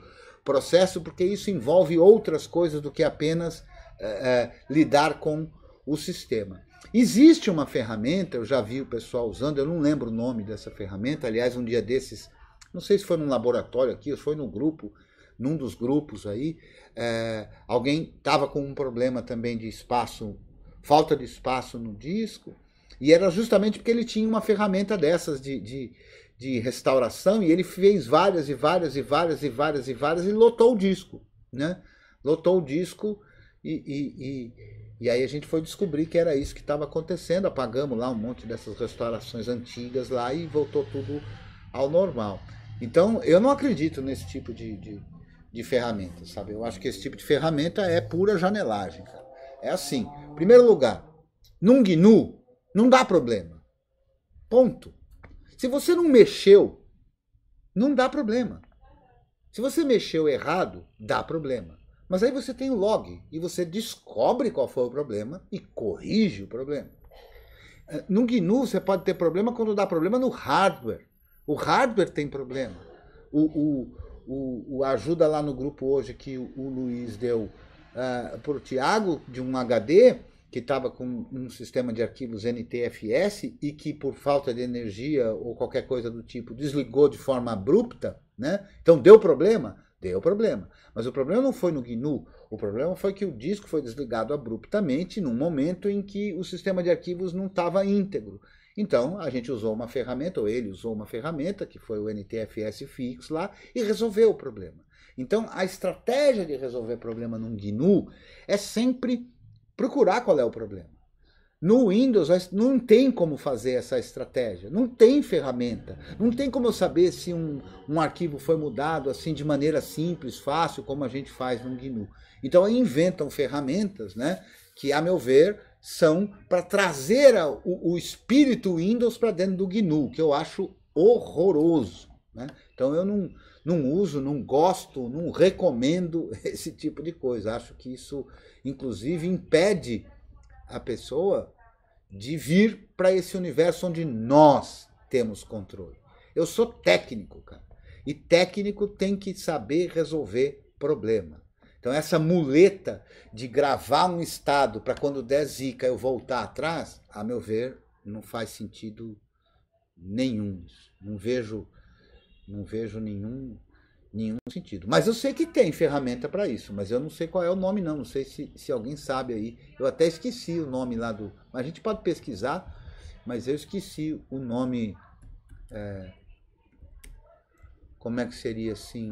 processo, porque isso envolve outras coisas do que apenas é, lidar com o sistema. Existe uma ferramenta, eu já vi o pessoal usando, eu não lembro o nome dessa ferramenta, aliás, um dia desses, não sei se foi num laboratório aqui, ou foi num grupo, num dos grupos aí, é, alguém estava com um problema também de espaço falta de espaço no disco, e era justamente porque ele tinha uma ferramenta dessas de, de, de restauração, e ele fez várias e várias e várias e várias e várias, e lotou o disco, né? Lotou o disco e, e, e, e aí a gente foi descobrir que era isso que estava acontecendo, apagamos lá um monte dessas restaurações antigas lá e voltou tudo ao normal. Então, eu não acredito nesse tipo de, de, de ferramenta, sabe? Eu acho que esse tipo de ferramenta é pura janelagem, cara é assim. Primeiro lugar, num GNU não dá problema. Ponto. Se você não mexeu, não dá problema. Se você mexeu errado, dá problema. Mas aí você tem o log e você descobre qual foi o problema e corrige o problema. Eh, no GNU você pode ter problema quando dá problema no hardware. O hardware tem problema. O, o, o, o ajuda lá no grupo hoje que o, o Luiz deu uh, ah, por Tiago de um HD que estava com um sistema de arquivos NTFS e que por falta de energia ou qualquer coisa do tipo desligou de forma abrupta, né? Então deu problema, deu problema. Mas o problema não foi no GNU, o problema foi que o disco foi desligado abruptamente num momento em que o sistema de arquivos não estava íntegro. Então, a gente usou uma ferramenta, ou ele usou uma ferramenta, que foi o NTFS Fix lá, e resolveu o problema. Então, a estratégia de resolver problema num GNU é sempre procurar qual é o problema. No Windows não tem como fazer essa estratégia, não tem ferramenta, não tem como eu saber se um, um arquivo foi mudado assim de maneira simples, fácil, como a gente faz no GNU. Então inventam ferramentas, né, que a meu ver são para trazer a, o, o espírito Windows para dentro do GNU, que eu acho horroroso. Né? Então eu não, não uso, não gosto, não recomendo esse tipo de coisa. Acho que isso, inclusive, impede a pessoa de vir para esse universo onde nós temos controle. Eu sou técnico, cara. E técnico tem que saber resolver problema. Então, essa muleta de gravar um estado para quando der zica eu voltar atrás, a meu ver, não faz sentido nenhum. Não vejo não vejo nenhum, nenhum sentido. Mas eu sei que tem ferramenta para isso, mas eu não sei qual é o nome, não. Não sei se, se alguém sabe aí. Eu até esqueci o nome lá do. A gente pode pesquisar, mas eu esqueci o nome. É, como é que seria assim?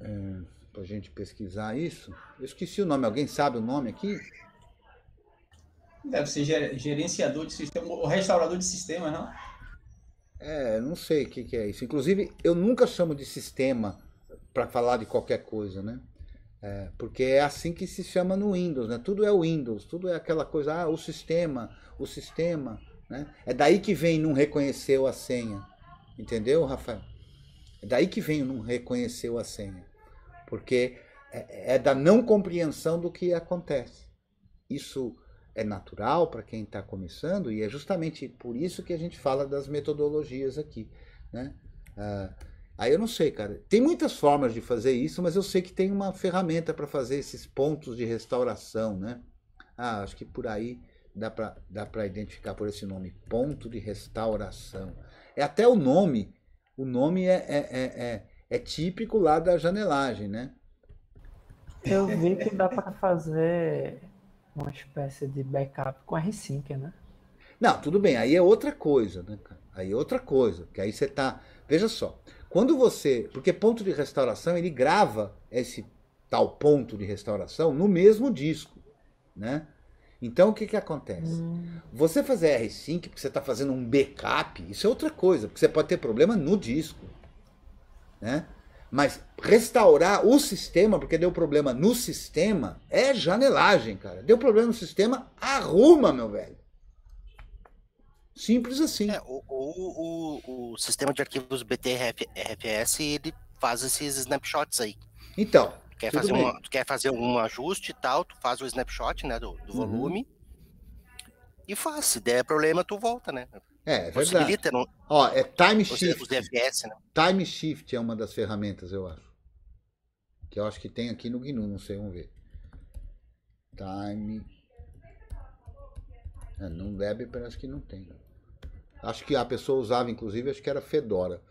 É, para a gente pesquisar isso. Eu esqueci o nome, alguém sabe o nome aqui? Deve ser gerenciador de sistema, o restaurador de sistema não? É, não sei o que, que, é isso. Inclusive, eu nunca chamo de sistema para falar de qualquer coisa, né? É, porque é assim que se chama no Windows, né? Tudo é o Windows, tudo é aquela coisa, ah, o sistema, o sistema, né? É daí que vem não reconheceu a senha, entendeu, Rafael? É daí que vem não reconheceu a senha, porque é, é da não compreensão do que acontece. Isso é natural para quem está começando e é justamente por isso que a gente fala das metodologias aqui, né? Ah, aí eu não sei, cara. Tem muitas formas de fazer isso, mas eu sei que tem uma ferramenta para fazer esses pontos de restauração, né? Ah, acho que por aí dá para dá para identificar por esse nome, ponto de restauração. É até o nome, o nome é, é, é, é, é típico lá da janelagem, né? Eu vi que dá para fazer uma espécie de backup com R5, né? Não, tudo bem, aí é outra coisa, né, cara? Aí é outra coisa, que aí você tá, veja só, quando você, porque ponto de restauração, ele grava esse tal ponto de restauração no mesmo disco, né? Então o que que acontece? Hum. Você fazer R5 porque você está fazendo um backup, isso é outra coisa, porque você pode ter problema no disco, né? Mas restaurar o sistema, porque deu problema no sistema, é janelagem, cara. Deu problema no sistema, arruma, meu velho. Simples assim. É, o, o, o, sistema de arquivos RFS ele faz esses snapshots aí. Então. Tu quer fazer, um tu quer fazer um ajuste e tal, tu faz o snapshot né, do, do uhum. volume e faz. Se der problema, tu volta, né? É, é verdade. Não... Ó, é time shift. Os DFS, né? Time shift é uma das ferramentas, eu acho. Que eu acho que tem aqui no GNU, não sei, vamos ver. Time. É, no parece que não tem. Acho que a pessoa usava, inclusive, acho que era Fedora.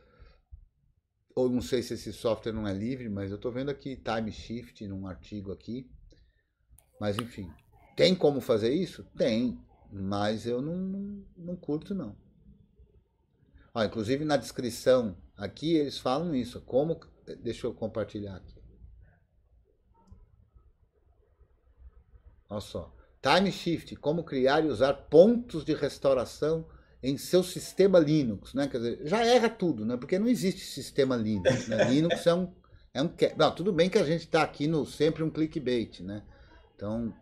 Ou não sei se esse software não é livre, mas eu estou vendo aqui time shift num artigo aqui. Mas enfim, tem como fazer isso? Tem. Mas eu não, não, curto, não. Ó, inclusive na descrição aqui eles falam isso. Como. Eh, deixa eu compartilhar aqui. Olha só. Time Shift, como criar e usar pontos de restauração em seu sistema Linux, né? Quer dizer, já erra tudo, né? Porque não existe sistema Linux. Né? Linux é um, é um não, tudo bem que a gente está aqui no sempre um clickbait, né? Então,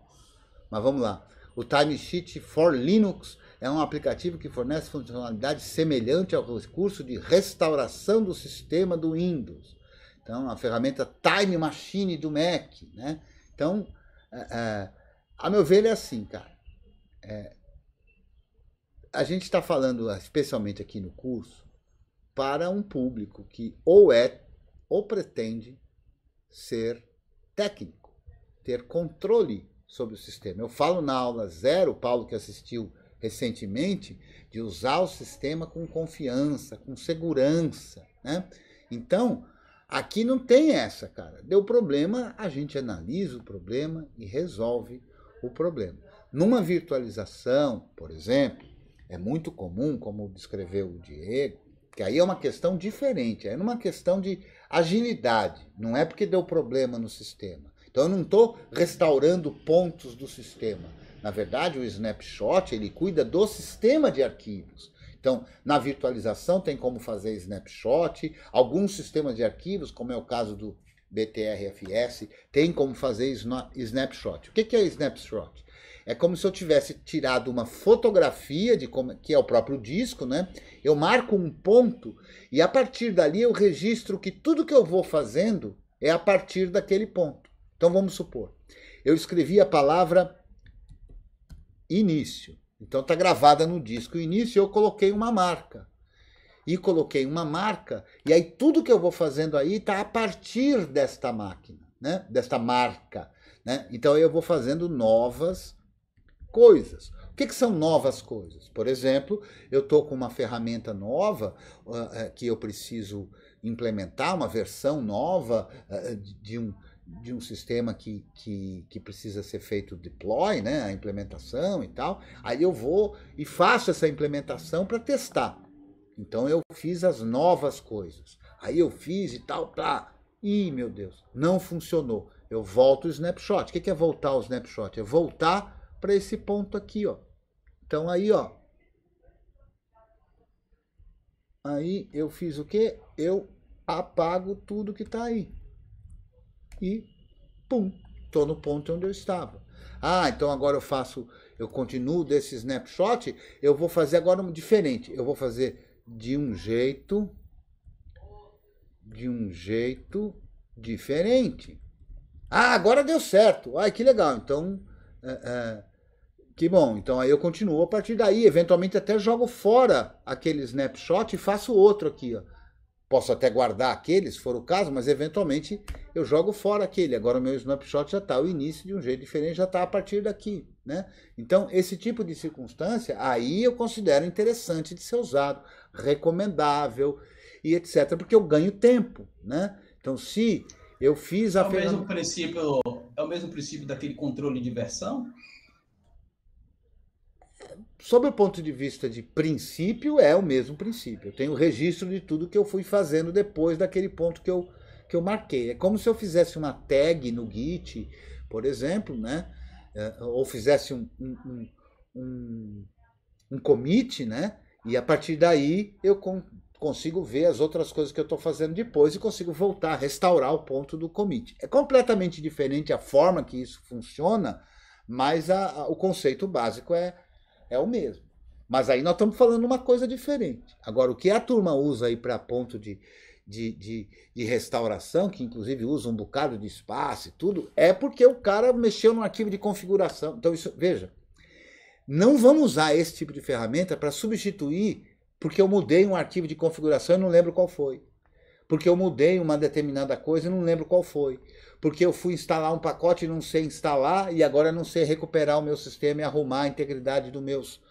mas vamos lá. O Timesheet for Linux é um aplicativo que fornece funcionalidade semelhante ao recurso de restauração do sistema do Windows. Então, a ferramenta Time Machine do Mac, né? Então, é, é a meu ver, é assim, cara. É, a gente está falando, especialmente aqui no curso, para um público que ou é ou pretende ser técnico, ter controle sobre o sistema. Eu falo na aula zero, Paulo que assistiu recentemente, de usar o sistema com confiança, com segurança, né? Então, aqui não tem essa, cara. Deu problema, a gente analisa o problema e resolve o problema. Numa virtualização, por exemplo, é muito comum, como descreveu o Diego, que aí é uma questão diferente, é uma questão de agilidade, não é porque deu problema no sistema então eu não estou restaurando pontos do sistema. Na verdade, o snapshot ele cuida do sistema de arquivos. Então, na virtualização tem como fazer snapshot, alguns sistemas de arquivos, como é o caso do BTRFS, tem como fazer snapshot. O que é snapshot? É como se eu tivesse tirado uma fotografia de como, que é o próprio disco, né? Eu marco um ponto e a partir dali eu registro que tudo que eu vou fazendo é a partir daquele ponto. Então vamos supor, eu escrevi a palavra início. Então está gravada no disco início, eu coloquei uma marca. E coloquei uma marca, e aí tudo que eu vou fazendo aí está a partir desta máquina, né? desta marca. Né? Então eu vou fazendo novas coisas. O que, que são novas coisas? Por exemplo, eu estou com uma ferramenta nova uh, que eu preciso implementar, uma versão nova uh, de um de um sistema que, que, que, precisa ser feito deploy, né, a implementação e tal, aí eu vou e faço essa implementação para testar. Então eu fiz as novas coisas. Aí eu fiz e tal, tá. Ih, meu Deus, não funcionou. Eu volto o snapshot. O que é voltar o snapshot? É voltar para esse ponto aqui, ó. Então aí, ó. Aí eu fiz o quê? Eu apago tudo que está aí e pum, estou no ponto onde eu estava. Ah, então agora eu faço, eu continuo desse snapshot, eu vou fazer agora um diferente. Eu vou fazer de um jeito, de um jeito diferente. Ah, agora deu certo. Ai, que legal. Então, é, é, que bom. Então aí eu continuo a partir daí. Eventualmente até jogo fora aquele snapshot e faço outro aqui, ó. Posso até guardar aquele, se for o caso, mas eventualmente eu jogo fora aquele. Agora o meu snapshot já está o início de um jeito diferente, já está a partir daqui. Né? Então, esse tipo de circunstância, aí eu considero interessante de ser usado, recomendável e etc. Porque eu ganho tempo. Né? Então, se eu fiz a... É o, mesmo princípio, é o mesmo princípio daquele controle de versão? sob o ponto de vista de princípio, é o mesmo princípio. Eu tenho registro de tudo que eu fui fazendo depois daquele ponto que eu, que eu marquei. É como se eu fizesse uma tag no Git, por exemplo, né? É, ou fizesse um, um, um, um commit, né? E a partir daí eu con consigo ver as outras coisas que eu estou fazendo depois e consigo voltar, restaurar o ponto do commit. É completamente diferente a forma que isso funciona, mas a, a, o conceito básico é, é o mesmo. Mas aí nós estamos falando uma coisa diferente. Agora, o que a turma usa aí para ponto de, de, de, de, restauração, que inclusive usa um bocado de espaço e tudo, é porque o cara mexeu no arquivo de configuração. Então, isso, veja, não vamos usar esse tipo de ferramenta para substituir porque eu mudei um arquivo de configuração e não lembro qual foi. Porque eu mudei uma determinada coisa e não lembro qual foi porque eu fui instalar um pacote e não sei instalar, e agora não sei recuperar o meu sistema e arrumar a integridade dos meus,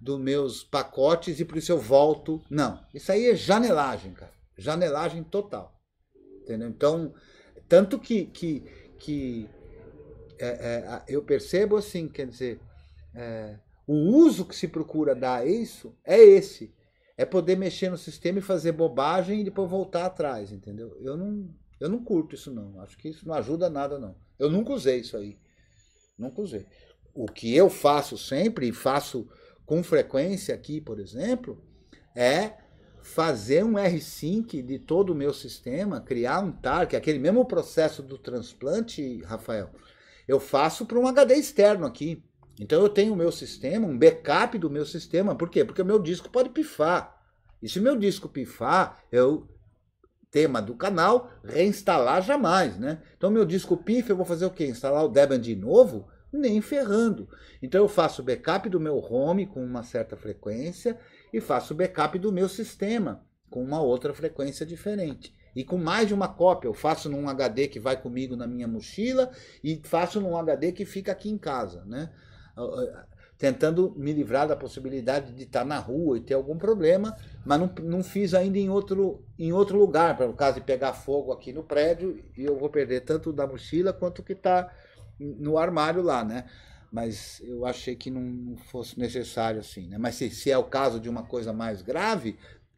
do meus pacotes, e por isso eu volto. Não, isso aí é janelagem, cara. Janelagem total. Entendeu? Então, tanto que, que, que é, é, eu percebo assim, quer dizer, é, o uso que se procura dar a isso é esse. É poder mexer no sistema e fazer bobagem e depois voltar atrás, entendeu? Eu não, eu não curto isso não, acho que isso não ajuda nada não. Eu nunca usei isso aí, nunca usei. O que eu faço sempre e faço com frequência aqui, por exemplo, é fazer um R-Sync de todo o meu sistema, criar um TARC, aquele mesmo processo do transplante, Rafael, eu faço para um HD externo aqui. Então eu tenho o meu sistema, um backup do meu sistema. Por quê? Porque o meu disco pode pifar. E se o meu disco pifar, eu tema do canal, reinstalar jamais, né? Então meu disco PIF eu vou fazer o quê? Instalar o Debian de novo? Nem ferrando. Então eu faço backup do meu home com uma certa frequência e faço backup do meu sistema com uma outra frequência diferente. E com mais de uma cópia, eu faço num HD que vai comigo na minha mochila e faço num HD que fica aqui em casa, né? Ah, ah, tentando me livrar da possibilidade de estar na rua e ter algum problema, mas não, não fiz ainda em outro, em outro lugar, para o caso de pegar fogo aqui no prédio, e eu vou perder tanto da mochila quanto que está no armário lá, né? Mas eu achei que não fosse necessário assim, né? Mas se, se é o caso de uma coisa mais grave,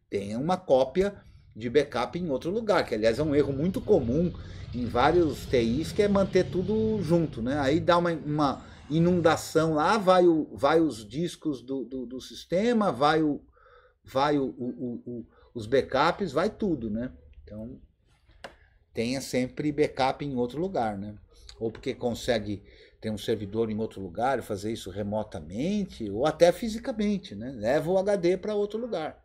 tenha uma cópia de backup em outro lugar, que aliás é um erro muito comum em vários TIs, que é manter tudo junto, né? Aí dá uma, uma inundação lá, vai, o, vai os discos do, do, do sistema, vai, o, vai o, o, o, os backups, vai tudo, né? Então, tenha sempre backup em outro lugar, né? Ou porque consegue ter um servidor em outro lugar e fazer isso remotamente, ou até fisicamente, né? Leva o HD para outro lugar.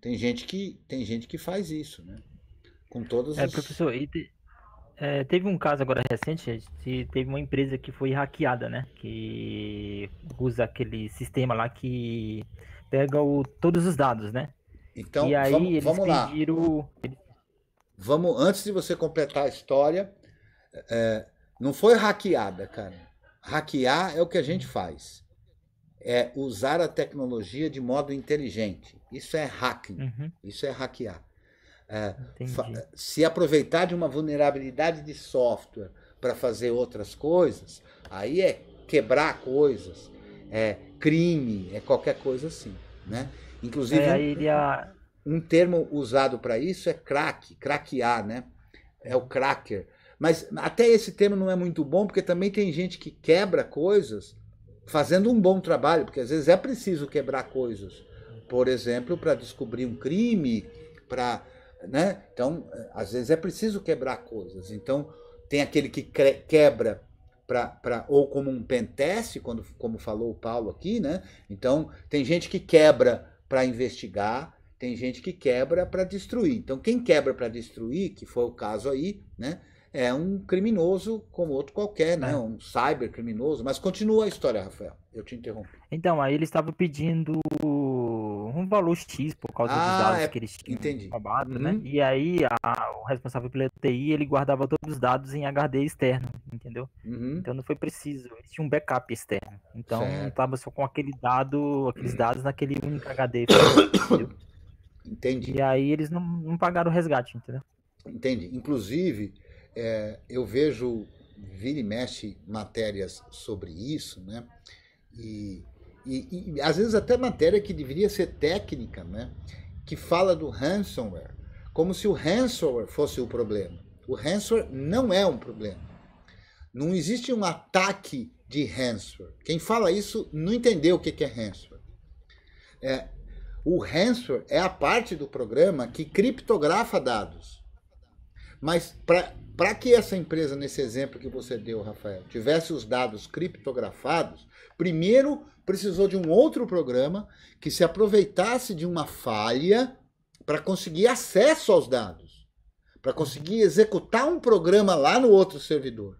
Tem gente que tem gente que faz isso, né? Com todas é, as... professor, e, te, é, teve um caso agora recente, teve uma empresa que foi hackeada, né? Que usa aquele sistema lá que pega o, todos os dados, né? Então, e aí vamos, eles vamos pediram... lá. Vamos, antes de você completar a história, é, não foi hackeada, cara. Hackear é o que a gente faz. É usar a tecnologia de modo inteligente. Isso é hacking. Uhum. Isso é hackear é, se aproveitar de uma vulnerabilidade de software para fazer outras coisas, aí é quebrar coisas, é crime, é qualquer coisa assim, né? Inclusive é, iria... um, um termo usado para isso é crack, craquear, né? É o cracker. Mas até esse termo não é muito bom porque também tem gente que quebra coisas fazendo um bom trabalho, porque às vezes é preciso quebrar coisas, por exemplo, para descobrir um crime, para né? Então, eh, às vezes é preciso quebrar coisas. Então, tem aquele que quebra pra, pra, ou como um penteste, quando, como falou o Paulo aqui, né? Então, tem gente que quebra para investigar, tem gente que quebra para destruir. Então, quem quebra para destruir, que foi o caso aí, né? É um criminoso como outro qualquer, né? um é. Um cybercriminoso. Mas continua a história, Rafael. Eu te interrompo. Então, aí ele estava pedindo um valor X por causa ah, dos dados é... que eles tinham Entendi. roubado, né? uhum. né? E aí a, o responsável pela TI, ele guardava todos os dados em HD externo, entendeu? Uhum. Então não foi preciso, ele tinha um backup externo. Então certo. estava só com aquele dado, aqueles uhum. dados naquele único HD. Entendeu? Entendi. E aí eles não, não pagaram o resgate, entendeu? Entendi. Inclusive, é, eu vejo vira e mexe matérias sobre isso, né? E e, e às vezes até matéria que deveria ser técnica, né? que fala do ransomware, como se o ransomware fosse o problema. O ransomware não é um problema. Não existe um ataque de ransomware. Quem fala isso não entendeu o que é ransomware. É, o ransomware é a parte do programa que criptografa dados. Mas para que essa empresa, nesse exemplo que você deu, Rafael, tivesse os dados criptografados, primeiro precisou de um outro programa que se aproveitasse de uma falha para conseguir acesso aos dados, para conseguir executar um programa lá no outro servidor.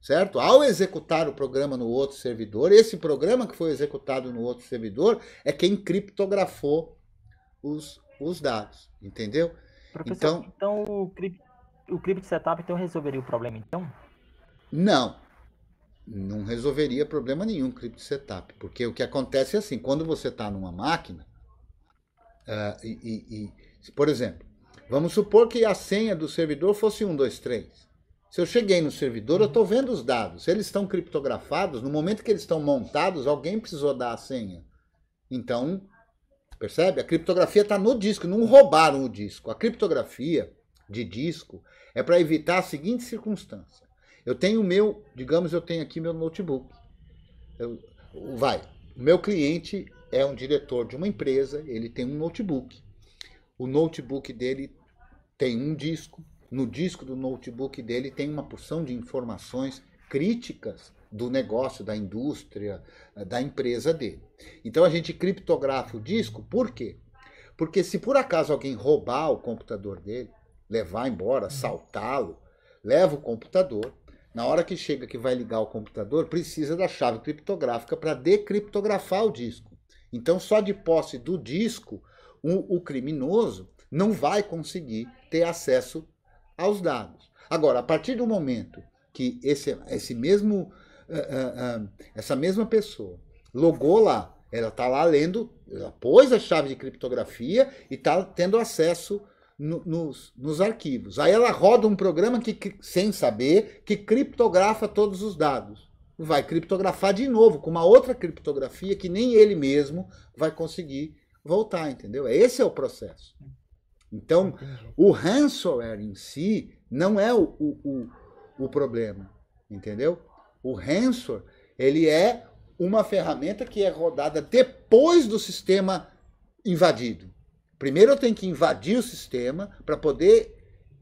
Certo? Ao executar o programa no outro servidor, esse programa que foi executado no outro servidor é quem criptografou os, os dados, entendeu? Professor, então, então o, cri o Crypt Setup então resolveria o problema, então? Não, não resolveria problema nenhum cripto setup, porque o que acontece é assim, quando você está numa máquina, uh, e, e, e, por exemplo, vamos supor que a senha do servidor fosse 123. Se eu cheguei no servidor, eu estou vendo os dados. Eles estão criptografados, no momento que eles estão montados, alguém precisou dar a senha. Então, percebe? A criptografia está no disco, não roubaram o disco. A criptografia de disco é para evitar a seguinte circunstância. Eu tenho o meu, digamos, eu tenho aqui meu notebook. Eu, vai, o meu cliente é um diretor de uma empresa, ele tem um notebook. O notebook dele tem um disco. No disco do notebook dele tem uma porção de informações críticas do negócio, da indústria, da empresa dele. Então a gente criptografa o disco, por quê? Porque se por acaso alguém roubar o computador dele, levar embora, uhum. saltá-lo, leva o computador, na hora que chega que vai ligar o computador, precisa da chave criptográfica para decriptografar o disco. Então, só de posse do disco, o, o criminoso não vai conseguir ter acesso aos dados. Agora, a partir do momento que esse, esse mesmo, uh, uh, uh, essa mesma pessoa logou lá, ela está lá lendo, ela pôs a chave de criptografia e está tendo acesso nos, nos arquivos. Aí ela roda um programa que, sem saber, que criptografa todos os dados. Vai criptografar de novo, com uma outra criptografia que nem ele mesmo vai conseguir voltar, entendeu? É, esse é o processo. Então, o ransomware em si não é o, o, o, o problema, entendeu? O ransomware, ele é uma ferramenta que é rodada depois do sistema invadido. Primeiro eu tenho que invadir o sistema para poder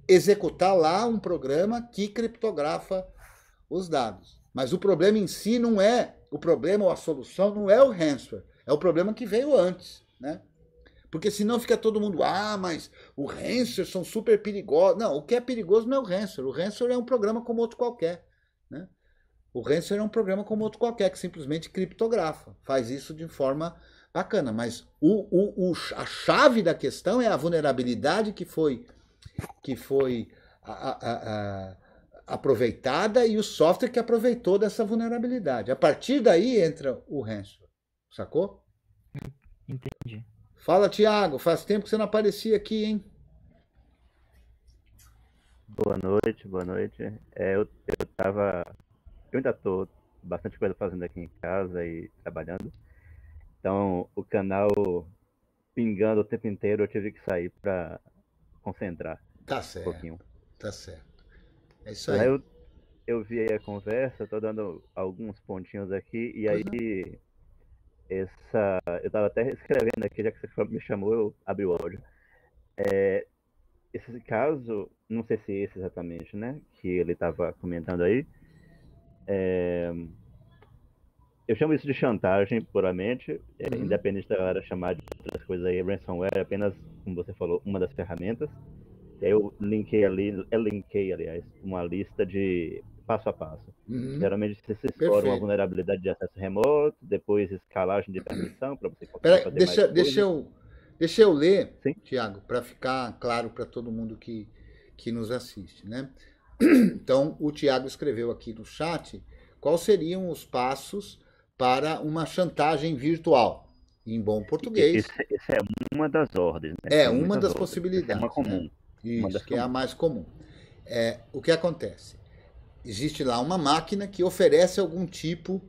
executar lá um programa que criptografa os dados. Mas o problema em si não é, o problema ou a solução não é o ransomware, é o problema que veio antes, né? Porque senão fica todo mundo, ah, mas o ransomware são super perigosos. Não, o que é perigoso não é o ransomware. O ransomware é um programa como outro qualquer, né? O ransomware é um programa como outro qualquer que simplesmente criptografa, faz isso de forma Bacana, mas o, o, o, a chave da questão é a vulnerabilidade que foi, que foi a, a, a, aproveitada e o software que aproveitou dessa vulnerabilidade. A partir daí entra o ransomware, sacou? Entendi. Fala, Tiago, faz tempo que você não aparecia aqui, hein? Boa noite, boa noite. É, eu, eu tava. Eu ainda tô bastante coisa fazendo aqui em casa e trabalhando. Então, o canal pingando o tempo inteiro, eu tive que sair para concentrar. Tá certo. Um pouquinho. Tá certo. É isso aí. aí eu, eu vi aí a conversa, tô dando alguns pontinhos aqui, e pois aí. Não. Essa, eu estava até escrevendo aqui, já que você me chamou, eu abri o áudio. É, esse caso, não sei se é esse exatamente, né? Que ele estava comentando aí. É, eu chamo isso de chantagem puramente, é, uhum. independente da galera chamar de outras coisas aí. Ransomware é apenas, como você falou, uma das ferramentas. eu linkei ali, eu é linkei, aliás, uma lista de passo a passo. Uhum. Geralmente você se explora uma vulnerabilidade de acesso remoto, depois escalagem de permissão para você Pera, fazer deixa, mais deixa eu Deixa eu ler, Tiago, para ficar claro para todo mundo que, que nos assiste, né? Então, o Tiago escreveu aqui no chat quais seriam os passos para uma chantagem virtual, em bom português. Essa é uma das ordens. Né? É, uma, das, possibilidades. É uma né? comum. Né? Isso, uma que é a mais comum. É, o que acontece? Existe lá uma máquina que oferece algum tipo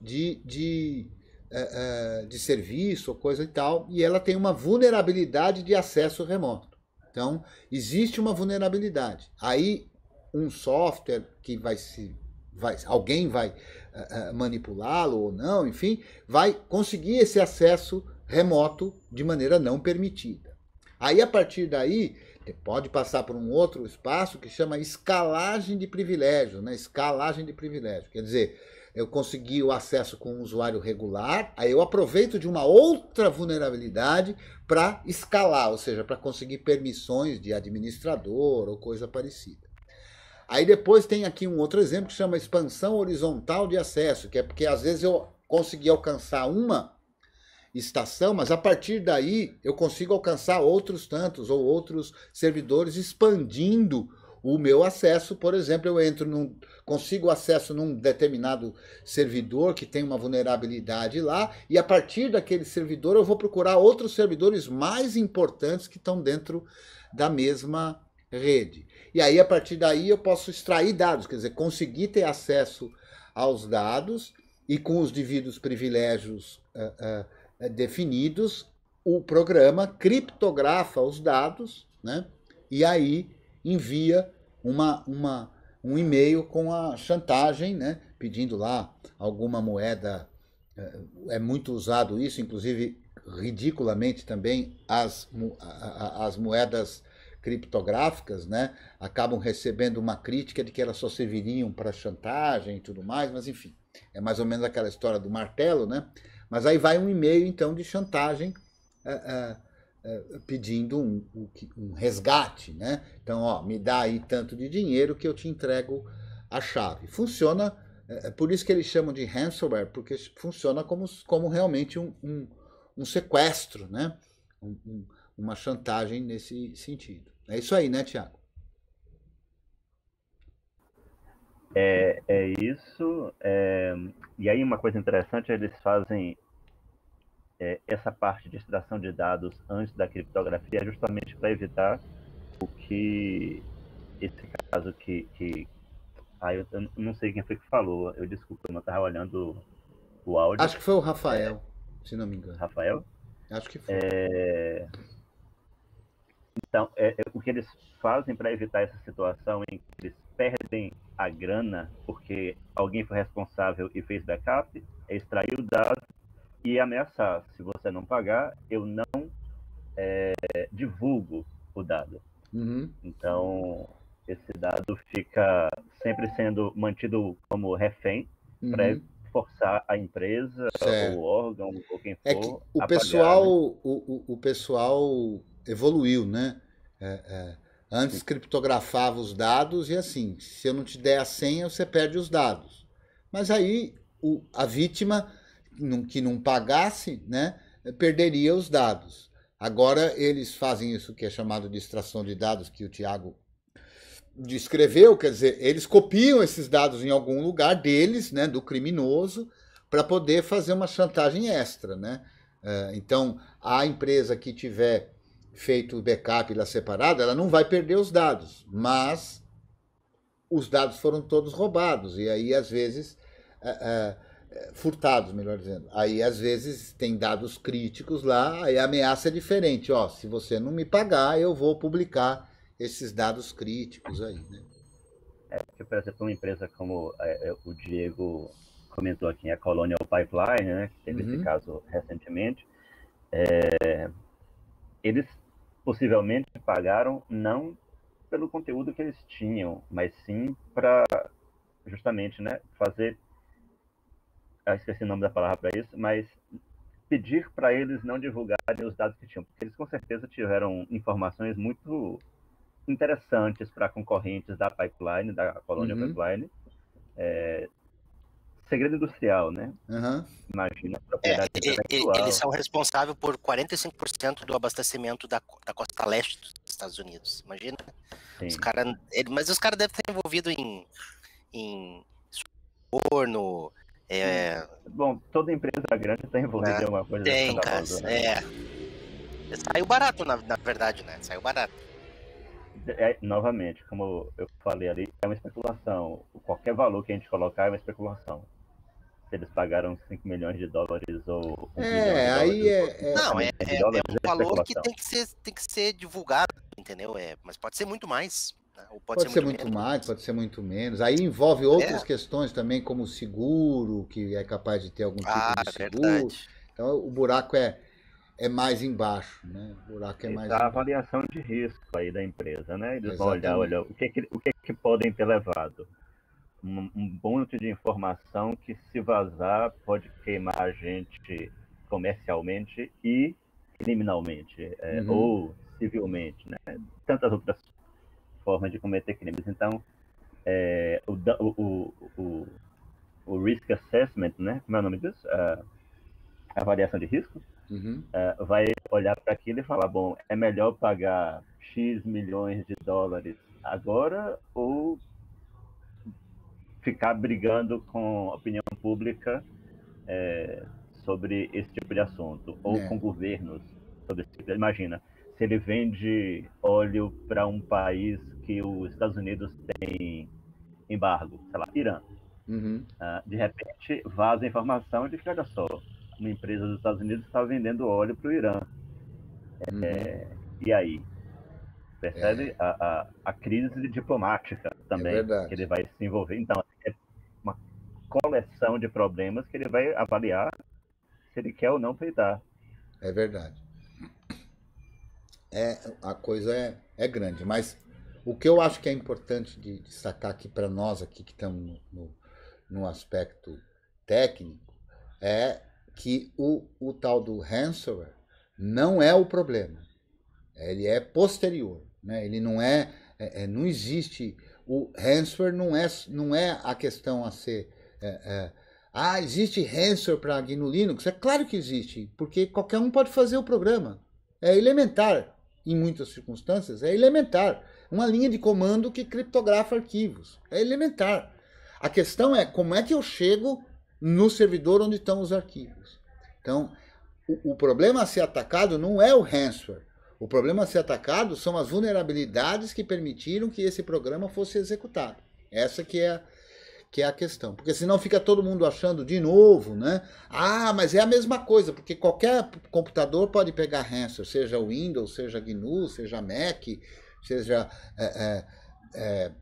de, de, uh, de serviço ou coisa e tal, e ela tem uma vulnerabilidade de acesso remoto. Então, existe uma vulnerabilidade. Aí, um software que vai se. Vai, alguém vai eh, eh, manipulá-lo ou não, enfim, vai conseguir esse acesso remoto de maneira não permitida. Aí, a partir daí, você pode passar por um outro espaço que chama escalagem de privilégio, né? Escalagem de privilégio, Quer dizer, eu consegui o acesso com um usuário regular, aí eu aproveito de uma outra vulnerabilidade para escalar, ou seja, para conseguir permissões de administrador ou coisa parecida. Aí depois tem aqui um outro exemplo que chama expansão horizontal de acesso, que é porque às vezes eu consegui alcançar uma estação, mas a partir daí eu consigo alcançar outros tantos ou outros servidores expandindo o meu acesso, por exemplo, eu entro num, consigo acesso num determinado servidor que tem uma vulnerabilidade lá, e a partir daquele servidor eu vou procurar outros servidores mais importantes que estão dentro da mesma rede. E aí, a partir daí, eu posso extrair dados, quer dizer, conseguir ter acesso aos dados e com os devidos privilégios uh, uh, definidos, o programa criptografa os dados, né? E aí envia uma, uma, um e-mail com a chantagem, né? Pedindo lá alguma moeda. Eh, é muito usado isso, inclusive ridiculamente também as, as moedas criptográficas, né, acabam recebendo uma crítica de que elas só serviriam para chantagem e tudo mais, mas enfim, é mais ou menos aquela história do martelo, né? Mas aí vai um e-mail então de chantagem eh, eh, eh, pedindo um, um, resgate, né? Então, ó, me dá aí tanto de dinheiro que eu te entrego a chave. Funciona, é, por isso que eles chamam de ransomware, porque funciona como, como realmente um, um, um sequestro, né? uma chantagem nesse sentido. É isso aí, né, Tiago? É, é isso. É, e aí, uma coisa interessante, eles fazem é, essa parte de extração de dados antes da criptografia justamente para evitar o que esse caso que. que ah, eu, eu, não sei quem foi que falou, eu desculpa, eu não estava olhando o áudio. Acho que foi o Rafael, é, se não me engano. Rafael? Acho que foi. É então, é, é, o que eles fazem para evitar essa situação em que eles perdem a grana porque alguém foi responsável e fez backup, é extrair o dado e ameaçar. Se você não pagar, eu não é, divulgo o dado. Uhum. Então, esse dado fica sempre sendo mantido como refém uhum. para forçar a empresa, certo. o órgão, ou quem for. É que o, a pessoal, pagar, né? o, o, o, pessoal evoluiu, né? É, é. Antes Sim. criptografava os dados e assim, se eu não te der a senha, você perde os dados. Mas aí o, a vítima que não pagasse, né, perderia os dados. Agora eles fazem isso que é chamado de extração de dados, que o Tiago descreveu, quer dizer, eles copiam esses dados em algum lugar deles, né, do criminoso, para poder fazer uma chantagem extra, né? Eh, então, a empresa que tiver feito o backup lá separado, ela não vai perder os dados, mas os dados foram todos roubados e aí às vezes eh, eh, furtados, melhor dizendo. Aí às vezes tem dados críticos lá, aí a ameaça é diferente, ó, se você não me pagar, eu vou publicar esses dados críticos aí, né? É, porque, por exemplo, uma empresa como é, é, o Diego comentou aqui, a Colonial Pipeline, né, que teve uhum. esse caso recentemente, é, eles possivelmente pagaram não pelo conteúdo que eles tinham, mas sim para justamente né, fazer. Eu ah, esqueci o nome da palavra para isso, mas pedir para eles não divulgarem os dados que tinham, porque eles com certeza tiveram informações muito interessantes para concorrentes da pipeline, da colônia uhum. pipeline. É, segredo industrial, né? Uhum. Imagina é, propriedade é, intelectual. Eles são responsáveis por 45% do abastecimento da, da costa leste dos Estados Unidos. Imagina? Os cara, ele, mas os caras devem estar envolvidos em, em suborno. É... Bom, toda empresa grande está envolvida ah, em alguma coisa. Tem, cara. Né? É. Saiu barato, na, na verdade, né? Saiu barato é, novamente, como eu falei ali, é uma especulação. Qualquer valor que a gente colocar é uma especulação. Se eles pagaram 5 milhões de dólares ou. Um é, aí dólares, é, é. Não, é, é, é um é valor que tem que, ser, tem que ser divulgado, entendeu? É, mas pode ser muito mais. Né? Pode, pode, ser, ser muito, muito mais, pode ser muito menos. Aí envolve outras é. questões também, como seguro, que é capaz de ter algum tipo ah, de é seguro. Verdade. Então o buraco é é mais embaixo, né? O buraco é mais. Da é avaliação de risco aí da empresa, né? Eles Exatamente. vão olhar, olha, o que, é que o que, é que podem ter levado? Um, um monte de informação que se vazar pode queimar a gente comercialmente e criminalmente é, uhum. ou civilmente, né? Tantas outras formas de cometer crimes. Então, é, o, o, o, o risk assessment, né? Como é o nome disso? A avaliação de risco uhum. É, vai olhar para aquilo e falar: bom, é melhor pagar X milhões de dólares agora ou ficar brigando com a opinião pública é, sobre esse tipo de assunto, ou é. com governos sobre esse tipo. Imagina, se ele vende óleo para um país que os Estados Unidos tem embargo, sei lá, Irã. Uhum. Uh, de repente vaza a informação de que, olha só, uma empresa dos Estados Unidos está vendendo óleo para o Irã. É, uhum. e aí? Percebe é. a, a, a, crise diplomática também é que ele vai se envolver. Então, assim, é uma coleção de problemas que ele vai avaliar se ele quer ou não peitar. É verdade. É, a coisa é, é grande, mas o que eu acho que é importante de destacar aqui para nós aqui que estamos no, no, no aspecto técnico é que o, o tal do ransomware não é o problema. Ele é posterior, né? Ele não é, é, é não existe o ransomware não é não é a questão a ser é, é, ah, existe ransomware para GNU Linux? É claro que existe, porque qualquer um pode fazer o programa. É elementar, em muitas circunstâncias, é elementar. Uma linha de comando que criptografa arquivos. É elementar. A questão é como é que eu chego no servidor onde estão os arquivos. Então, o, o problema a ser atacado não é o ransomware. O problema a ser atacado são as vulnerabilidades que permitiram que esse programa fosse executado. Essa que é a, que é a questão. Porque senão fica todo mundo achando de novo, né? Ah, mas é a mesma coisa, porque qualquer computador pode pegar ransomware, seja Windows, seja GNU, seja Mac, seja é, é, é,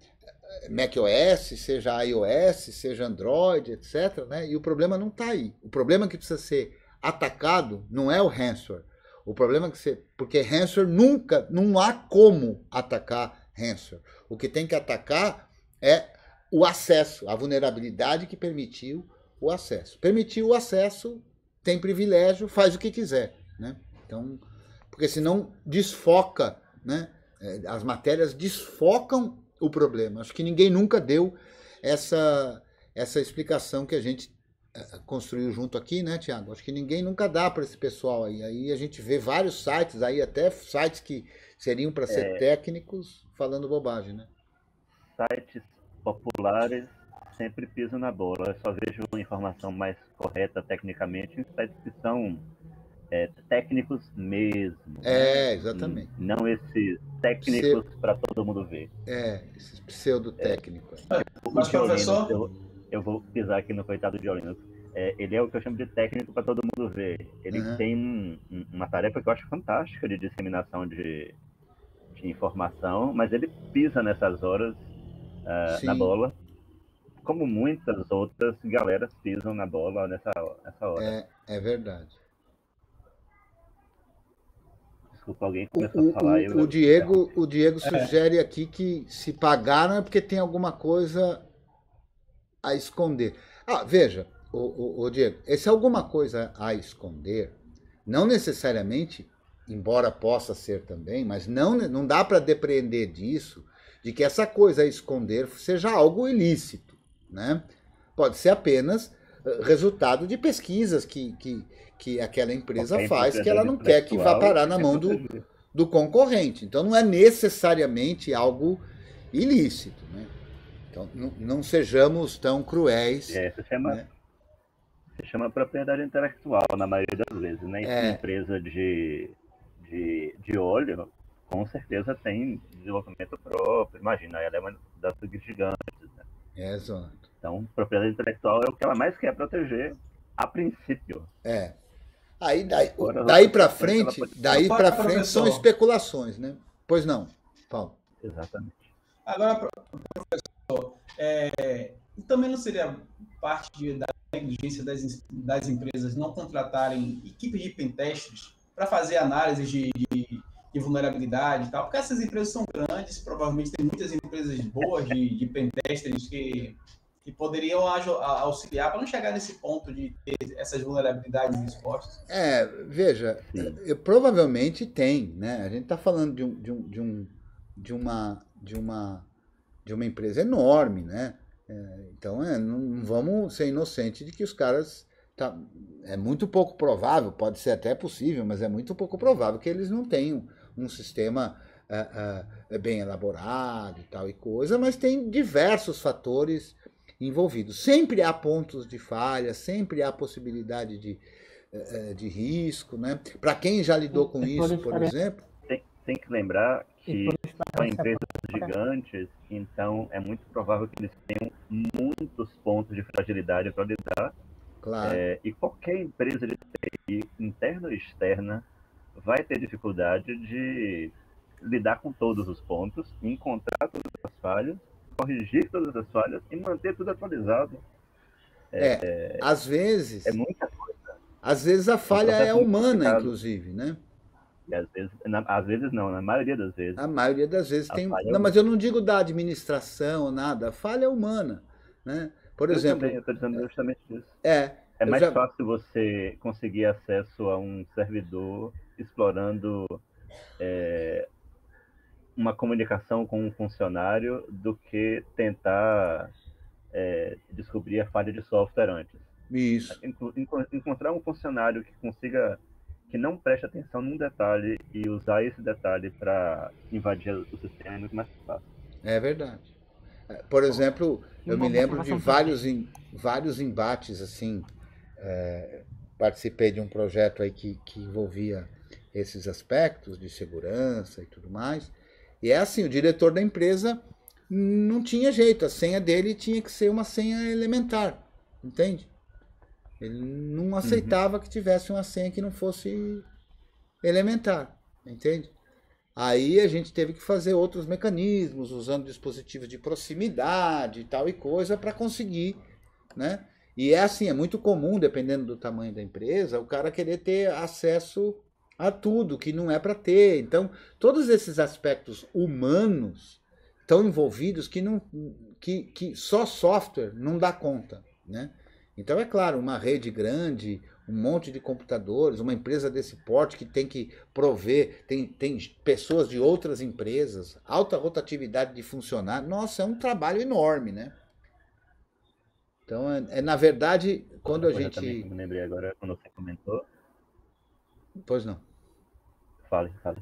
macOS, seja iOS, seja Android, etc. Né? E o problema não está aí. O problema que precisa ser atacado não é o ransomware. O problema é que você. Porque ransomware nunca. Não há como atacar ransomware. O que tem que atacar é o acesso, a vulnerabilidade que permitiu o acesso. Permitiu o acesso, tem privilégio, faz o que quiser. Né? Então, porque senão desfoca, né? É, as matérias desfocam o problema. Acho que ninguém nunca deu essa, essa explicação que a gente eh, construiu junto aqui, né, Tiago? Acho que ninguém nunca dá para esse pessoal aí. Aí a gente vê vários sites aí, até sites que seriam para ser é, técnicos, falando bobagem, né? Sites populares sempre pisam na bola. Eu só vejo uma informação mais correta tecnicamente em sites que são é, técnicos mesmo. Né? É, exatamente. Né? Não esses técnicos para todo mundo ver. É, esses pseudotécnicos. É, Mas, professor. Eu, eu, vou pisar aqui no coitado de Olinux. É, ele é o que eu chamo de técnico para todo mundo ver. Ele uhum. tem um, uma tarefa que eu acho fantástica de disseminação de, de informação, mas ele pisa nessas horas uh, na bola, como muitas outras galeras pisam na bola nessa, nessa hora. É, é verdade desculpa, alguém começa o, a falar. O, o Diego, o Diego é. sugere é. aqui que se pagaram é porque tem alguma coisa a esconder. Ah, veja, o, o Diego, esse é alguma coisa a esconder, não necessariamente, embora possa ser também, mas não, não dá para depreender disso, de que essa coisa a esconder seja algo ilícito, né? Pode ser apenas eh, resultado de pesquisas que, que, que aquela empresa Qualquer faz, que ela não quer que vá parar na é mão do, do concorrente. Então não é necessariamente algo ilícito. Né? Então não, não sejamos tão cruéis. É, se chama, né? se chama propriedade intelectual, na maioria das vezes. Né? É. Empresa de, de, de óleo, com certeza tem desenvolvimento próprio. Imagina, ela é uma das gigantes. Né? É, exato. Então, propriedade intelectual é o que ela mais quer proteger a princípio. É. Aí daí, Agora, daí para frente, daí para frente são especulações, né? Pois não, Paulo. Exatamente. Agora, professor, é, também não seria parte de, da negligência das, das empresas não contratarem equipe de pentestres para fazer análise de, de, de, vulnerabilidade e tal? Porque essas empresas são grandes, provavelmente tem muitas empresas boas de, de pentesters que que poderiam auxiliar para não chegar nesse ponto de ter essas vulnerabilidades expostas? É, veja, eu, provavelmente tem, né? A gente está falando de, um, de, um, de, um, de, uma, de, uma, de uma empresa enorme, né? É, então, é, não vamos ser inocentes de que os caras. Tá, é muito pouco provável, pode ser até possível, mas é muito pouco provável que eles não tenham um sistema é, bem elaborado e tal e coisa, mas tem diversos fatores envolvido Sempre há pontos de falha, sempre há possibilidade de, eh, eh, de risco, né? Para quem já lidou com isso, por exemplo. Tem, tem que lembrar que são é empresas gigantes, então é muito provável que eles tenham muitos pontos de fragilidade para lidar. Claro. É, e qualquer empresa de TI, interna ou externa, vai ter dificuldade de lidar com todos os pontos, encontrar todas as falhas corrigir todas as falhas e manter tudo atualizado. É, é, é às vezes. É muita coisa. Às vezes a falha é, é humana, inclusive, né? E às vezes, na, às vezes não, na maioria das vezes. A maioria das vezes tem. É não, mas eu não digo da administração, nada. A falha é humana. Né? Por eu exemplo. Também, eu estou dizendo justamente isso. É. É mais já... fácil você conseguir acesso a um servidor explorando é, uma comunicação com um funcionário do que tentar é, descobrir a falha de software antes. Isso. encontrar um funcionário que consiga, que não preste atenção num detalhe e usar esse detalhe para invadir o sistema é muito mais fácil. É verdade. É, por exemplo, eu me lembro de vários, em, vários embates assim. É, participei de um projeto aí que, que envolvia esses aspectos de segurança e tudo mais. E é assim, o diretor da empresa não tinha jeito, a senha dele tinha que ser uma senha elementar, entende? Ele não uhum. aceitava uhum. que tivesse uma senha que não fosse elementar, entende? Aí a gente teve que fazer outros mecanismos, usando dispositivos de proximidade e tal e coisa para conseguir, né? E é assim, é muito comum, dependendo do tamanho da empresa, o cara querer ter acesso a tudo que não é para ter. Então, todos esses aspectos humanos estão envolvidos que, não, que, que só software não dá conta. Né? Então, é claro, uma rede grande, um monte de computadores, uma empresa desse porte que tem que prover, tem, tem pessoas de outras empresas, alta rotatividade de funcionário. Nossa, é um trabalho enorme, né? Então, é, é na verdade, quando a gente. Também, lembrei agora, quando você comentou, Pois não. Fale, fale.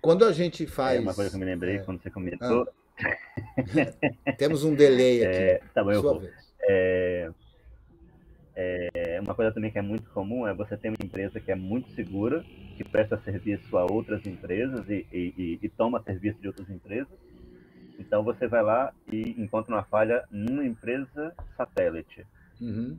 Quando a gente faz. É uma coisa que eu me lembrei é... quando você comentou. Ah. Temos um delay é, aqui. É, tá bom, eu vou. É... é, uma coisa também que é muito comum é você ter uma empresa que é muito segura, que presta serviço a outras empresas e, e, e toma serviço de outras empresas. Então você vai lá e encontra uma falha numa empresa satélite. Uhum.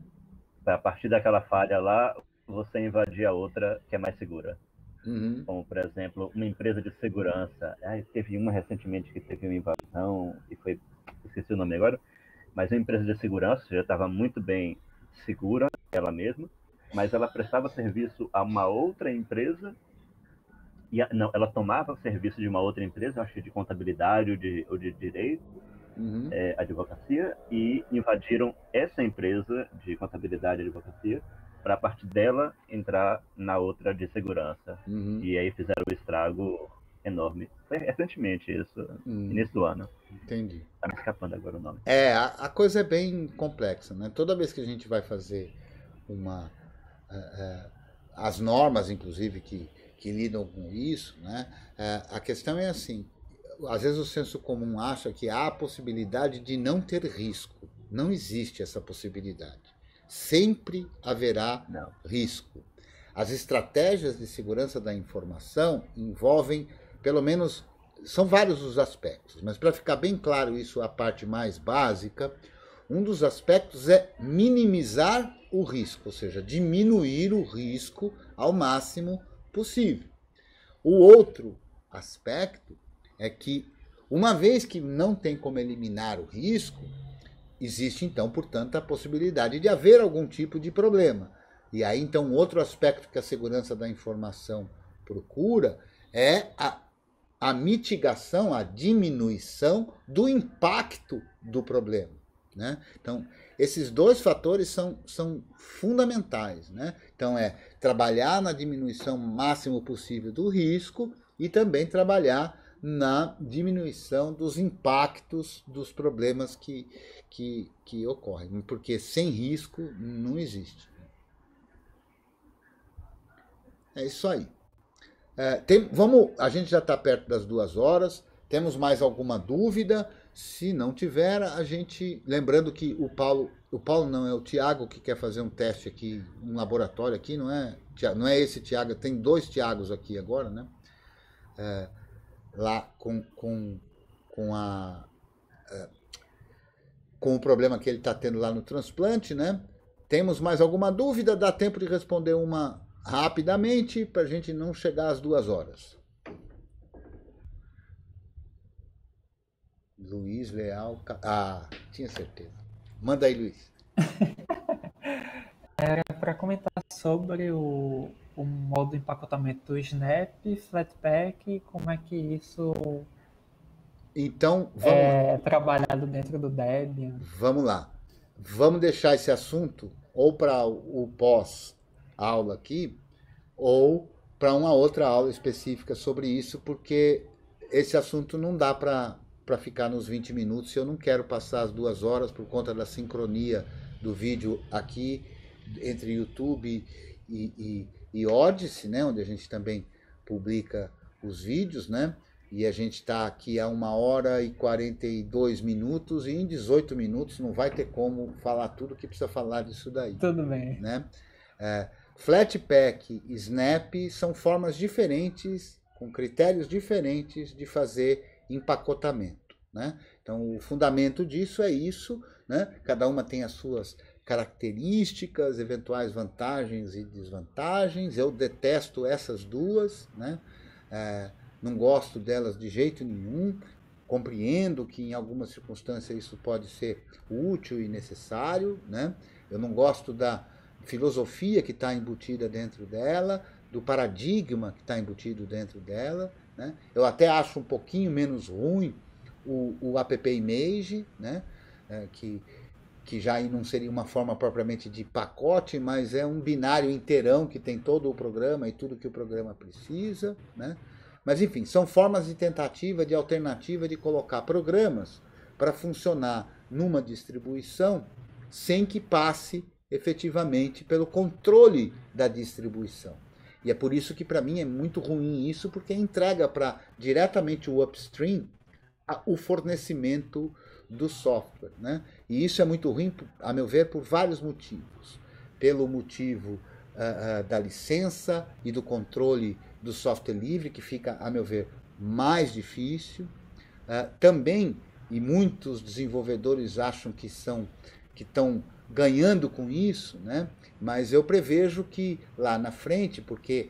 A partir daquela falha lá, você invadir a outra que é mais segura. Uhum. Como, por exemplo, uma empresa de segurança. Ah, teve uma recentemente que teve uma invasão e foi. Esqueci o nome agora. Mas uma empresa de segurança já estava muito bem segura, ela mesma, mas ela prestava serviço a uma outra empresa. E a, não, ela tomava serviço de uma outra empresa, acho que de contabilidade ou de, ou de direito, uhum. é, advocacia, e invadiram essa empresa de contabilidade e advocacia para a parte dela entrar na outra de segurança. Uhum. E aí fizeram um estrago enorme. Foi recentemente isso, nesse uhum. início do ano. Entendi. Tá me escapando agora o nome. É, a, a, coisa é bem complexa, né? Toda vez que a gente vai fazer uma. É, é, as normas, inclusive, que, que lidam com isso, né? É, a questão é assim: às vezes o senso comum acha que há a possibilidade de não ter risco. Não existe essa possibilidade. Sempre haverá Não. risco. As estratégias de segurança da informação envolvem, pelo menos, são vários os aspectos, mas para ficar bem claro isso, a parte mais básica, um dos aspectos é minimizar o risco, ou seja, diminuir o risco ao máximo possível. O outro aspecto é que, uma vez que não tem como eliminar o risco, existe então, portanto, a possibilidade de haver algum tipo de problema. E aí, então, outro aspecto que a segurança da informação procura é a, a mitigação, a diminuição do impacto do problema. Né? Então, esses dois fatores são, são fundamentais. Né? Então, é trabalhar na diminuição máximo possível do risco e também trabalhar na diminuição dos impactos dos problemas que, que, que ocorrem, porque sem risco não existe. É isso aí. É, tem, vamos, a gente já está perto das duas horas. Temos mais alguma dúvida? Se não tiver, a gente. Lembrando que o Paulo. O Paulo não, é o Tiago que quer fazer um teste aqui, um laboratório aqui, não é? Não é esse Tiago, tem dois Tiagos aqui agora, né? É, lá com, com, com a. Eh, com o problema que ele está tendo lá no transplante, né? Temos mais alguma dúvida? Dá tempo de responder uma rapidamente para a gente não chegar às duas horas. Luiz Leal. Ah, tinha certeza. Manda aí, Luiz. para comentar sobre o, o modo de empacotamento do Snap, Flatpak, como é que isso então, é vamos... é trabalhado dentro do Debian. Vamos lá. Vamos deixar esse assunto ou para o pós-aula aqui, ou para uma outra aula específica sobre isso, porque esse assunto não dá para ficar nos 20 minutos. Eu não quero passar as duas horas por conta da sincronia do vídeo aqui entre YouTube e, e, e Odyssey, né? Onde a gente também publica os vídeos, né? E a gente está aqui há uma hora e 42 minutos, e em 18 minutos não vai ter como falar tudo que precisa falar disso daí. Tudo bem. Né? É, Flatpak e Snap são formas diferentes, com critérios diferentes de fazer empacotamento. Né? Então, o fundamento disso é isso. Né? Cada uma tem as suas características, eventuais vantagens e desvantagens. Eu detesto essas duas, né? É, não gosto delas de jeito nenhum. Compreendo que em algumas circunstâncias isso pode ser útil e necessário, né? Eu não gosto da filosofia que está embutida dentro dela, do paradigma que está embutido dentro dela. Né? Eu até acho um pouquinho menos ruim o, o app image, né? É, que que já não seria uma forma propriamente de pacote, mas é um binário inteirão que tem todo o programa e tudo que o programa precisa, né? Mas enfim, são formas de tentativa, de alternativa de colocar programas para funcionar numa distribuição sem que passe efetivamente pelo controle da distribuição. E é por isso que para mim é muito ruim isso, porque entrega para diretamente o upstream a, o fornecimento do software, né? E isso é muito ruim, a meu ver, por vários motivos. Pelo motivo uh, uh, da licença e do controle do software livre, que fica, a meu ver, mais difícil. Uh, também, e muitos desenvolvedores acham que são que estão ganhando com isso, né? mas eu prevejo que lá na frente, porque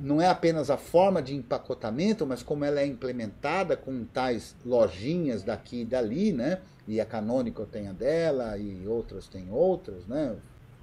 não é apenas a forma de empacotamento, mas como ela é implementada com tais lojinhas daqui e dali, né? e a é Canonical tem a dela, e outras têm outras, né?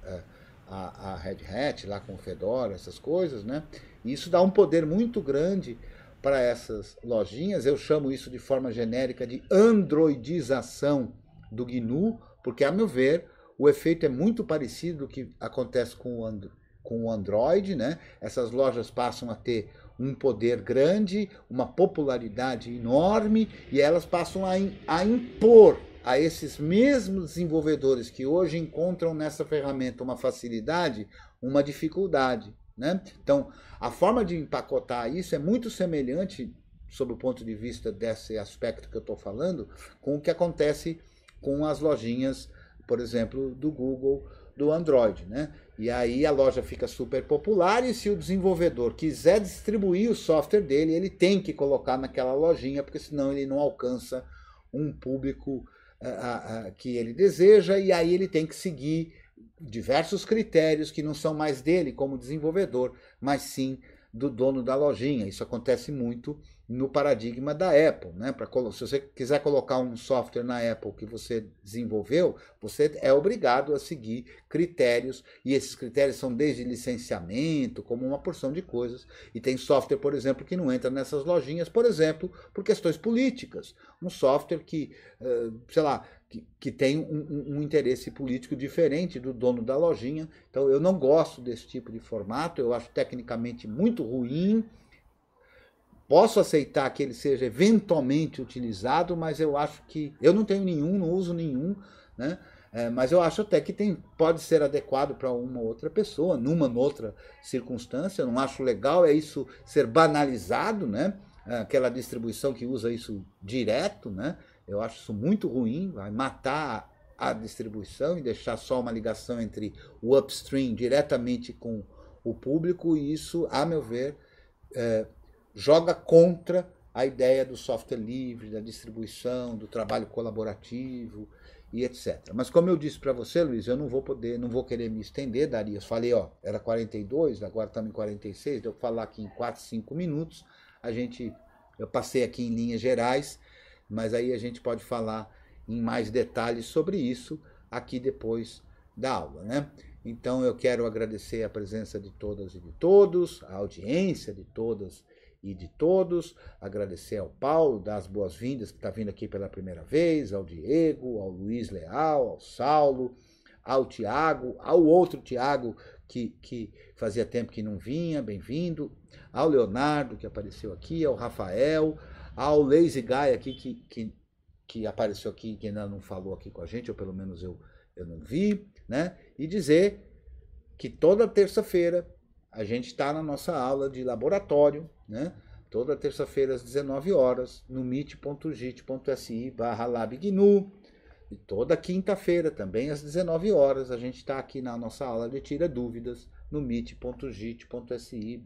É, a, a Red Hat lá com o Fedora, essas coisas, né? E isso dá um poder muito grande para essas lojinhas. Eu chamo isso de forma genérica de androidização do GNU, porque, a meu ver, o efeito é muito parecido do que acontece com o, And com o Android, né? Essas lojas passam a ter um poder grande, uma popularidade enorme, e elas passam a, a impor a esses mesmos desenvolvedores que hoje encontram nessa ferramenta uma facilidade, uma dificuldade. Né? Então, a forma de empacotar isso é muito semelhante, sob o ponto de vista desse aspecto que eu estou falando, com o que acontece com as lojinhas, por exemplo, do Google, do Android. Né? E aí a loja fica super popular e se o desenvolvedor quiser distribuir o software dele, ele tem que colocar naquela lojinha, porque senão ele não alcança um público a, a, que ele deseja, e aí ele tem que seguir diversos critérios que não são mais dele como desenvolvedor, mas sim do dono da lojinha. Isso acontece muito no paradigma da Apple, né? Para se você quiser colocar um software na Apple que você desenvolveu, você é obrigado a seguir critérios e esses critérios são desde licenciamento, como uma porção de coisas. E tem software, por exemplo, que não entra nessas lojinhas, por exemplo, por questões políticas. Um software que, sei lá, que, que tem um, um, interesse político diferente do dono da lojinha. Então, eu não gosto desse tipo de formato. Eu acho tecnicamente muito ruim Posso aceitar que ele seja eventualmente utilizado, mas eu acho que. Eu não tenho nenhum, não uso nenhum, né? É, mas eu acho até que tem, pode ser adequado para uma outra pessoa, numa outra circunstância. Eu não acho legal é isso ser banalizado, né? É, aquela distribuição que usa isso direto, né? Eu acho isso muito ruim, vai matar a distribuição e deixar só uma ligação entre o upstream diretamente com o público, e isso, a meu ver, é, joga contra a ideia do software livre, da distribuição, do trabalho colaborativo e etc. Mas como eu disse para você, Luiz, eu não vou poder, não vou querer me estender, daria. Eu falei, ó, era 42, agora estamos em 46, deu falar aqui em 4, 5 minutos. A gente eu passei aqui em linhas gerais, mas aí a gente pode falar em mais detalhes sobre isso aqui depois da aula, né? Então eu quero agradecer a presença de todas e de todos, a audiência de todas e de todos. Agradecer ao Paulo, dar as boas-vindas, que está vindo aqui pela primeira vez, ao Diego, ao Luiz Leal, ao Saulo, ao Tiago, ao outro Tiago, que, que fazia tempo que não vinha, bem-vindo, ao Leonardo, que apareceu aqui, ao Rafael, ao Lazy Guy aqui, que, que, que apareceu aqui, que ainda não falou aqui com a gente, ou pelo menos eu, eu não vi, né? E dizer que toda terça-feira a gente está na nossa aula de laboratório, né? Toda terça-feira às 19 horas no meet.git.si labgnu. E toda quinta-feira, também às 19 horas, a gente está aqui na nossa aula de Tira Dúvidas no meet.git.si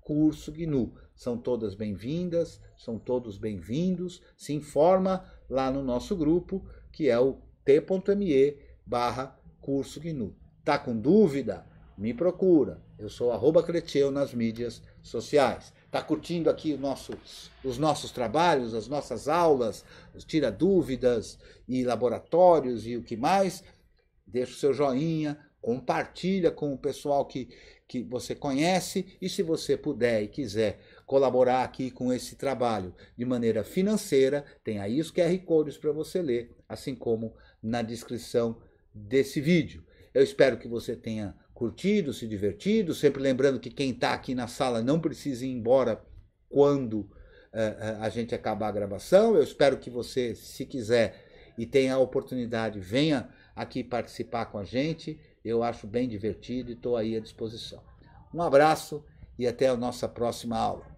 curso GNU. São todas bem-vindas, são todos bem-vindos. Se informa lá no nosso grupo, que é o t.me barra curso GNU. Tá com dúvida? me procura. Eu sou arroba nas mídias sociais. Está curtindo aqui os nossos trabalhos, as nossas aulas, tira dúvidas e laboratórios e o que mais? Deixa o seu joinha, compartilha com o pessoal que, que você conhece e se você puder e quiser colaborar aqui com esse trabalho de maneira financeira, tem aí os QR Codes para você ler, assim como na descrição desse vídeo. Eu espero que você tenha curtido, se divertido, sempre lembrando que quem está aqui na sala não precisa ir embora quando uh, a gente acabar a gravação. Eu espero que você, se quiser e tenha a oportunidade, venha aqui participar com a gente. Eu acho bem divertido e estou aí à disposição. Um abraço e até a nossa próxima aula.